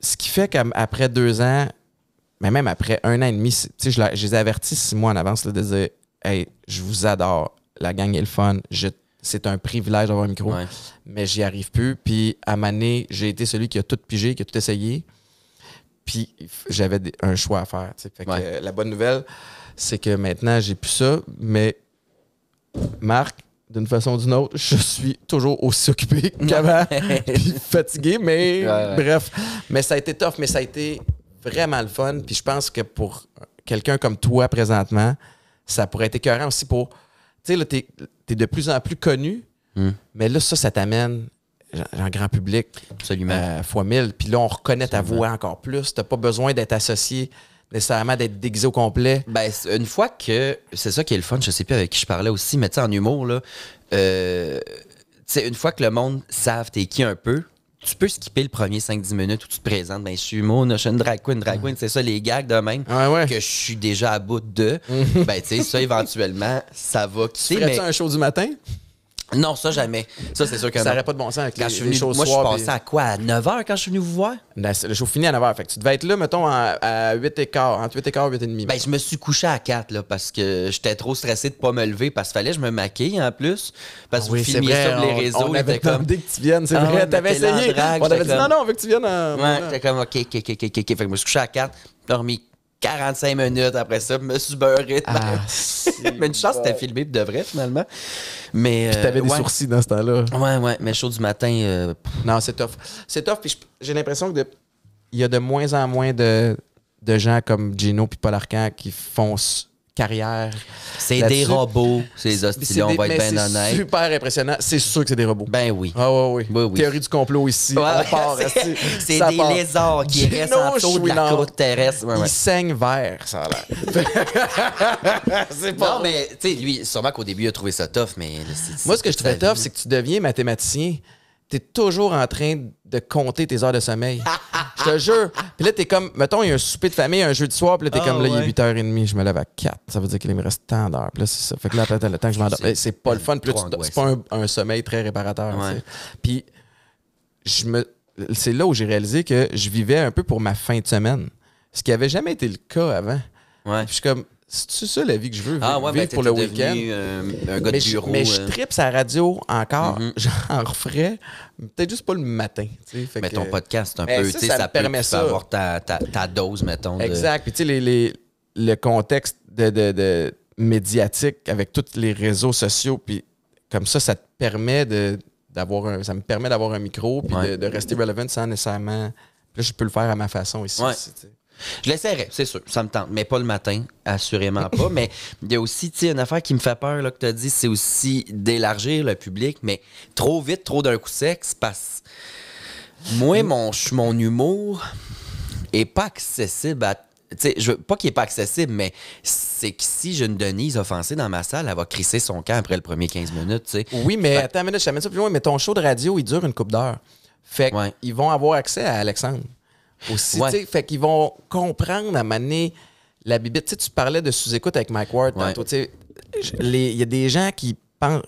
ce qui fait qu'après deux ans, mais même après un an et demi, tu je, les avertis six mois en avance le de dire, hey, je vous adore, la gang est le fun, je c'est un privilège d'avoir un micro. Mais j'y arrive plus. Puis à Mané, j'ai été celui qui a tout pigé, qui a tout essayé. Puis j'avais un choix à faire. la bonne nouvelle, c'est que maintenant, j'ai plus ça. Mais Marc, d'une façon ou d'une autre, je suis toujours aussi occupé qu'avant, fatigué, mais bref. Mais ça a été tough, mais ça a été vraiment le fun. Puis je pense que pour quelqu'un comme toi présentement, ça pourrait être écœurant aussi pour tu t'es es de plus en plus connu, hmm. mais là, ça, ça t'amène en grand public. Absolument. Euh, fois mille. Puis là, on reconnaît ta voix encore plus. T'as pas besoin d'être associé nécessairement d'être déguisé au complet. Ben, une fois que. C'est ça qui est le fun, je sais plus avec qui je parlais aussi, mais tu sais, en humour, là. Euh, une fois que le monde savent t'es qui un peu, tu peux skipper le premier 5-10 minutes où tu te présentes. Ben, je suis mon, je suis une drag queen, drag queen, c'est ça, les gags de même ah que je suis déjà à bout de. ben, tu sais, ça, éventuellement, ça va Tu Tu un show du matin? Non, ça jamais. Ça, c'est sûr que Ça n'aurait pas de bon sens avec quand les, je suis venu, Moi, je suis passé à quoi? À 9h quand je suis venu vous voir? Ben, le show finit à 9h. Fait que tu devais être là, mettons, à, 8h15, entre 8h15 et 8h30. Ben, je me suis couché à 4 là, parce que j'étais trop stressé de ne pas me lever parce qu'il fallait que je me maquille en plus. Parce que ah oui, vous filmiez sur les réseaux. On avait comme... que tu viennes, c'est ah vrai. T'avais essayé. on avait dit non, non, on veut que tu viennes. Oui, j'étais comme OK, OK, OK, OK. Fait que je me suis couché à 4, dormi 45 minutes après ça, je me suis beurré. Ah, mais une chance, c'était filmé de vrai, finalement. Mais. Puis t'avais euh, des sourcils dans ce temps-là. Ouais, ouais. Mais chaud du matin. Euh, non, c'est tough. C'est top. j'ai l'impression que il y a de moins en moins de, de gens comme Gino puis Paul Arcand qui font carrière. C'est des robots, c'est on va être bien honnête. C'est super impressionnant. C'est sûr que c'est des robots. Ben oui. Ah oui. Théorie du complot ici. c'est des lézards qui restent en dessous de la côte terrestre. Ils saignent vert, ça a c'est pas... Non, mais tu sais, lui, sûrement qu'au début, il a trouvé ça tough, mais... Moi, ce que je trouvais tough, c'est que tu deviens mathématicien t'es toujours en train de compter tes heures de sommeil. je te jure. Puis là, t'es comme, mettons, il y a un souper de famille un jeu jeudi soir, puis là, t'es ah, comme, là, il est 8h30, je me lève à 4. Ça veut dire qu'il me reste tant d'heures. Puis là, c'est ça. Fait que là, t'as le temps que je m'endors. C'est pas le fun. Puis c'est pas un, sommeil très réparateur. Puis, je me. C'est là où j'ai réalisé que je vivais un peu pour ma fin de semaine. Ce qui avait jamais été le cas avant. Puis je suis comme, c'est ça la vie que je veux ah, ouais, ben, vivre pour le week-end. Euh, mais je, mais hein. je tripe sa radio encore. Mm-hmm. J'en referais peut-être juste pas le matin. mais ton podcast, un eh, peu, ça, ça, ça, permet ça. avoir ta, ta, dose, mettons. Exact. Puis tu sais, les, les, le contexte de, de, de, médiatique avec tous les réseaux sociaux, puis comme ça, ça te permet d'avoir un, ça me permet d'avoir un micro puis de, rester relevant sans nécessairement là je peux le faire à ma façon ici je l'essaierai, c'est sûr, ça me tente, mais pas le matin, assurément pas. mais il y a aussi une affaire qui me fait peur là, que tu dit, c'est aussi d'élargir le public, mais trop vite, trop d'un coup sec, Parce passe. Moi, mon, mon humour est pas accessible à je veux pas qu'il est pas accessible, mais c'est que si je une Denise offensée dans ma salle, elle va crisser son camp après le premier 15 minutes, Oui, mais attends mais ton show de radio, il dure une coupe d'heure. Fait ils vont avoir accès à Alexandre aussi. sais, Fait qu'ils vont comprendre à maner la bibite. Tu, sais, tu parlais de sous-écoute avec Mike Ward tantôt. Il y a des gens qui,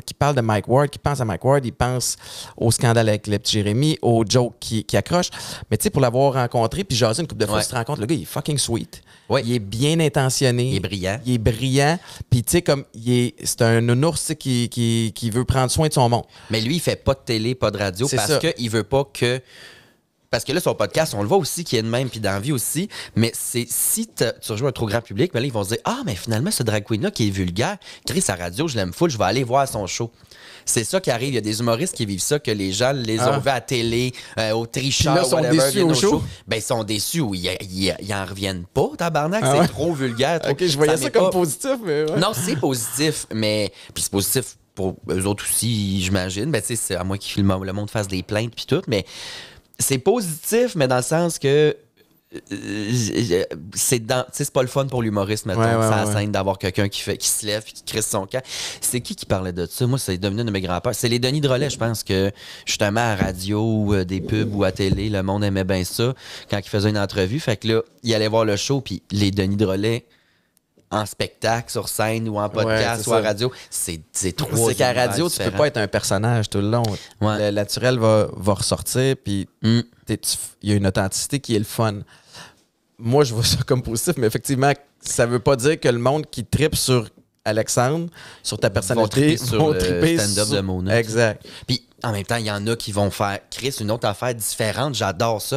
qui parlent de Mike Ward, qui pensent à Mike Ward, ils pensent au scandale avec le petit Jérémy, au joke qui, accroche. Mais tu sais, pour l'avoir rencontré, puis jaser une couple de fois, ouais. tu le gars, il est fucking sweet. Il est bien intentionné. Il est brillant. Il est brillant. Puis tu sais, comme, c'est un nounours qui, qui, veut prendre soin de son monde. Mais lui, il fait pas de télé, pas de radio, parce qu'il veut pas que parce que là, son podcast, on le voit aussi qu'il y est de même, puis vie aussi. Mais c'est si tu rejoins un trop grand public, mais là, ils vont se dire Ah, mais finalement, ce drag queen-là qui est vulgaire, crée sa radio, je l'aime full, je vais aller voir son show. C'est ça qui arrive. Il y a des humoristes qui vivent ça, que les gens les ont ah. vus à télé, aux euh, au trichard là, sont déçus au show. Ben, ils sont déçus ou ils en reviennent pas, tabarnak. Ah c'est trop vulgaire. Trop... ok, je voyais ça, comme positif, mais. Non, c'est positif, mais. Puis c'est positif pour eux autres aussi, j'imagine. Ben, c'est à moi qui le monde fasse des plaintes puis tout, mais c'est positif, mais dans le sens que euh, c'est dans c'est pas le fun pour l'humoriste maintenant ça d'avoir quelqu'un qui fait qui se lève qui crée son camp c'est qui qui parlait de ça moi c'est devenu de mes grands-pères c'est les Denis Drolet je pense que justement à radio ou euh, des pubs ou à télé le monde aimait bien ça quand il faisait une entrevue fait que là il allait voir le show puis les Denis Drolet en spectacle, sur scène ou en podcast ou en radio. C'est trop C'est qu'à radio, tu peux pas être un personnage tout le long. Le naturel va, va ressortir, puis mm. il y a une authenticité qui est le fun. Moi, je vois ça comme positif, mais effectivement, ça veut pas dire que le monde qui tripe sur Alexandre, sur ta personnalité, vont triper sur stand-up de Exact. Puis en même temps, il y en a qui vont faire Chris une autre affaire différente. J'adore ça,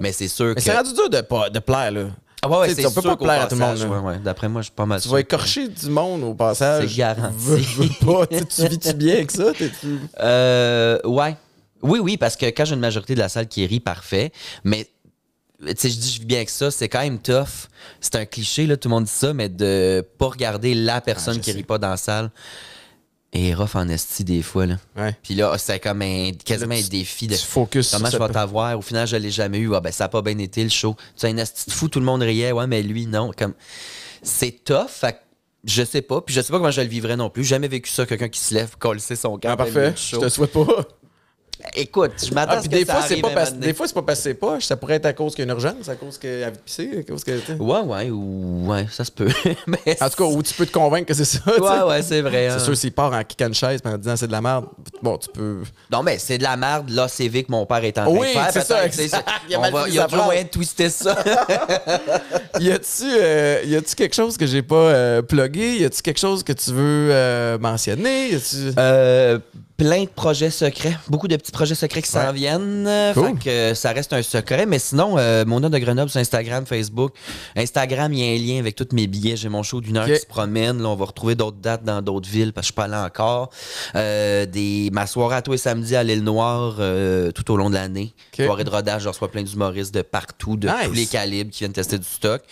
Mais c'est sûr que. C'est rendu dur de, de plaire, là. Ah ouais, c'est un peu pas plaire à tout le monde. D'après moi, je suis pas mal. Tu vas écorcher du monde au passage. C'est garanti. Veux, veux pas. tu vis-tu bien avec ça? Euh, ouais. Oui, oui, parce que quand j'ai une majorité de la salle qui rit, parfait. Mais tu sais, je dis je vis bien avec ça, c'est quand même tough. C'est un cliché, là, tout le monde dit ça, mais de pas regarder la ah, personne qui rit pas dans la salle. Et rough en esti des fois. Là. Ouais. Puis là, c'est comme un, quasiment un défi de focus comment je vais t'avoir. Au final, je l'ai jamais eu. Ah, ben, ça n'a pas bien été le show. Tu as un esti de fou, tout le monde riait. Ouais, mais lui, non. Comme... C'est tough. je sais pas. Puis je sais pas comment je le vivrais non plus. Jamais vécu ça, quelqu'un qui se lève, coller son camp. Ah, parfait. Je te souhaite pas. Écoute, je m'attends ah, à ce que des ça fois, arrive pas Des fois, c'est pas parce c'est pas. Ça pourrait être à cause qu'il y a une urgence, à cause qu'elle a de à cause que... Ouais, ouais, ouais, ça se peut. en tout cas, où tu peux te convaincre que c'est ça. Ouais, ouais, c'est vrai. C'est hein. sûr, s'il part en kick and chaise en disant c'est de la merde, bon, tu peux... Non, mais c'est de la merde, là, c'est que mon père est en train de faire. c'est ça. il y a, va, y a moyen de twister ça. y a-tu euh, quelque chose que j'ai pas euh, plugué? Y a-tu quelque chose que tu veux euh, mentionner? Euh plein de projets secrets, beaucoup de petits projets secrets qui s'en viennent. donc Fait que euh, ça reste un secret. Mais sinon, euh, mon nom de Grenoble sur Instagram, Facebook. Instagram, il y a un lien avec tous mes billets. J'ai mon show d'une heure qui se promène. Là, on va retrouver d'autres dates dans d'autres villes parce que je suis pas là encore. Euh, des, ma soirée à toi et samedi à l'île Noire euh, tout au long de l'année. Soirée de rodage, je reçois plein d'humoristes de partout, de tous les calibres qui viennent tester du stock.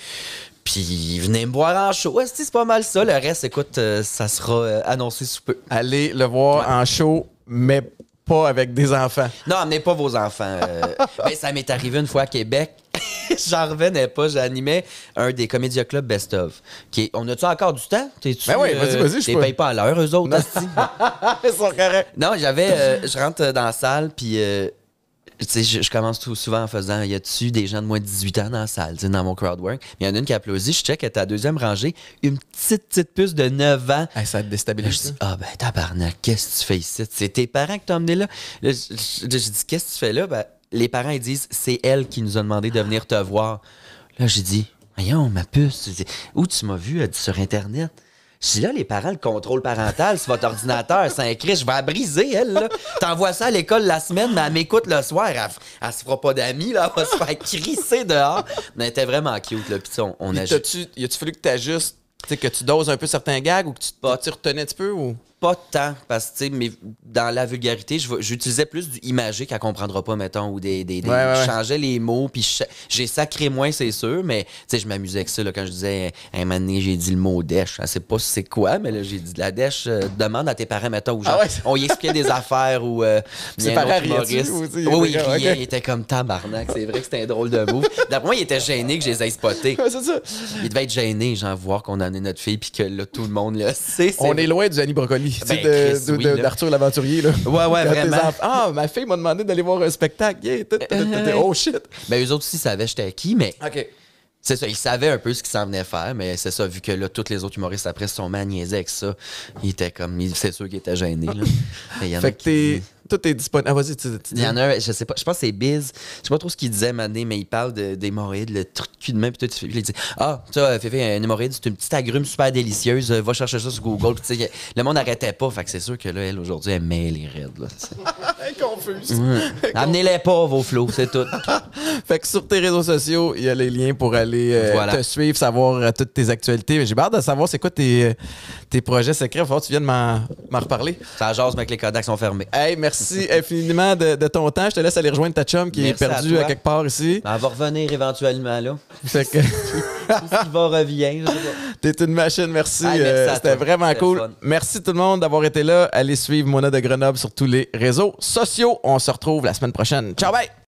Puis venez me boire en show. Ouais, c'est pas mal ça. Le reste, écoute, euh, ça sera euh, annoncé sous peu. Allez le voir en show, mais pas avec des enfants. Non, amenez pas vos enfants. Euh. Ben ça m'est arrivé une fois à Québec. J'en revenais pas. J'animais un des Comédia Club Best of. Qui On a-tu encore du temps? T'es-tu, ben oui, vas-y, vas-y. Je pas à l'heure, eux autres. Non, non j'avais. je rentre dans la salle, puis je, je, commence souvent en faisant y a-tu des gens de moins de 18 ans dans la salle, dans mon crowdwork. Il y en a une qui applaudit, je check, elle est à la deuxième rangée, une petite, petite puce de 9 ans. Hey, ça te déstabilise. Je dis, ah ben tabarnak, qu'est-ce que tu fais ici? C'est tes parents que t'as emmené là? je, dis, qu'est-ce que tu fais là? Ben, les parents, ils disent, c'est elle qui nous a demandé de venir te voir. Là, j'ai dit, voyons, ma puce, où tu m'as vu? Elle dit, sur Internet. Si là, les parents, le contrôle parental sur votre ordinateur, c'est un je vais la briser, elle, là. T'envoies ça à l'école la semaine, mais elle m'écoute le soir, elle, se fera pas d'amis, là, elle va se faire crisser dehors. Mais elle était vraiment cute, là. Puis on, a. Y a-tu fallu que t'ajustes que tu doses un peu certains gags ou que tu, pas, tu retenais un petit peu ou? Pas tant, parce que mais dans la vulgarité, j'utilisais plus du imagé qu'elle comprendre pas, mettons, ou des. des, changeais les mots, puis j'ai sacré moins, c'est sûr, mais je m'amusais avec ça quand je disais un moment donné, j'ai dit le mot dèche. Je sais pas c'est quoi, mais là, j'ai dit la dèche, euh, demande à tes parents, mettons, ou ah genre, on y expliquait des affaires ou. c'est pas Oui, oui, il il était comme tabarnak. C'est vrai que c'était un drôle de move. D'après moi, il était gêné que je les ai spotés. Il devait être gêné, genre, voir qu'on a notre fille, puis que là, tout le monde On est loin du Annie Brocoli, ben, d'Arthur l'aventurier. Ouais, ouais, vraiment. Ah, ma fille m'a demandé d'aller voir un spectacle. oh shit. Mais ben, eux autres aussi savaient j'étais qui, mais. OK. C'est ça, ils savaient un peu ce qu'ils s'en venaient faire, mais c'est ça, vu que là, tous les autres humoristes après se sont maniaisés avec ça, ils étaient comme. C'est sûr qu'ils étaient gênés. fait que tout est disponible. Ah, vas-y, tu, Il y en a, je sais pas, je pense que c'est Biz. Je sais pas trop ce qu'il disait, Mané, mais il parle de, d'hémorroïdes, le truc de cul de main. Puis tout, il dit Ah, tu euh, vois Fifi, une hémorroïde, c'est une petite agrume super délicieuse. Euh, va chercher ça sur Google. le monde n'arrêtait pas. Fait que c'est sûr que là, elle, aujourd'hui, elle met les raides. elle est confuse. Amenez-les pas, vos flots, c'est tout. fait que sur tes réseaux sociaux, il y a les liens pour aller euh, te suivre, savoir toutes tes actualités. Mais j'ai hâte de savoir c'est quoi tes, tes projets secrets. faut tu viens m'en reparler. Ça jase, mais que les Kodaks sont fermés. Hey, merci merci infiniment de, ton temps. Je te laisse aller rejoindre ta chum qui est perdue à, quelque part ici. Ben, elle va revenir éventuellement là. que... va revient. T'es une machine, merci. Euh, c'était vraiment cool. Merci tout le monde d'avoir été là. Allez suivre Mona de Grenoble sur tous les réseaux sociaux. On se retrouve la semaine prochaine. Ciao bye!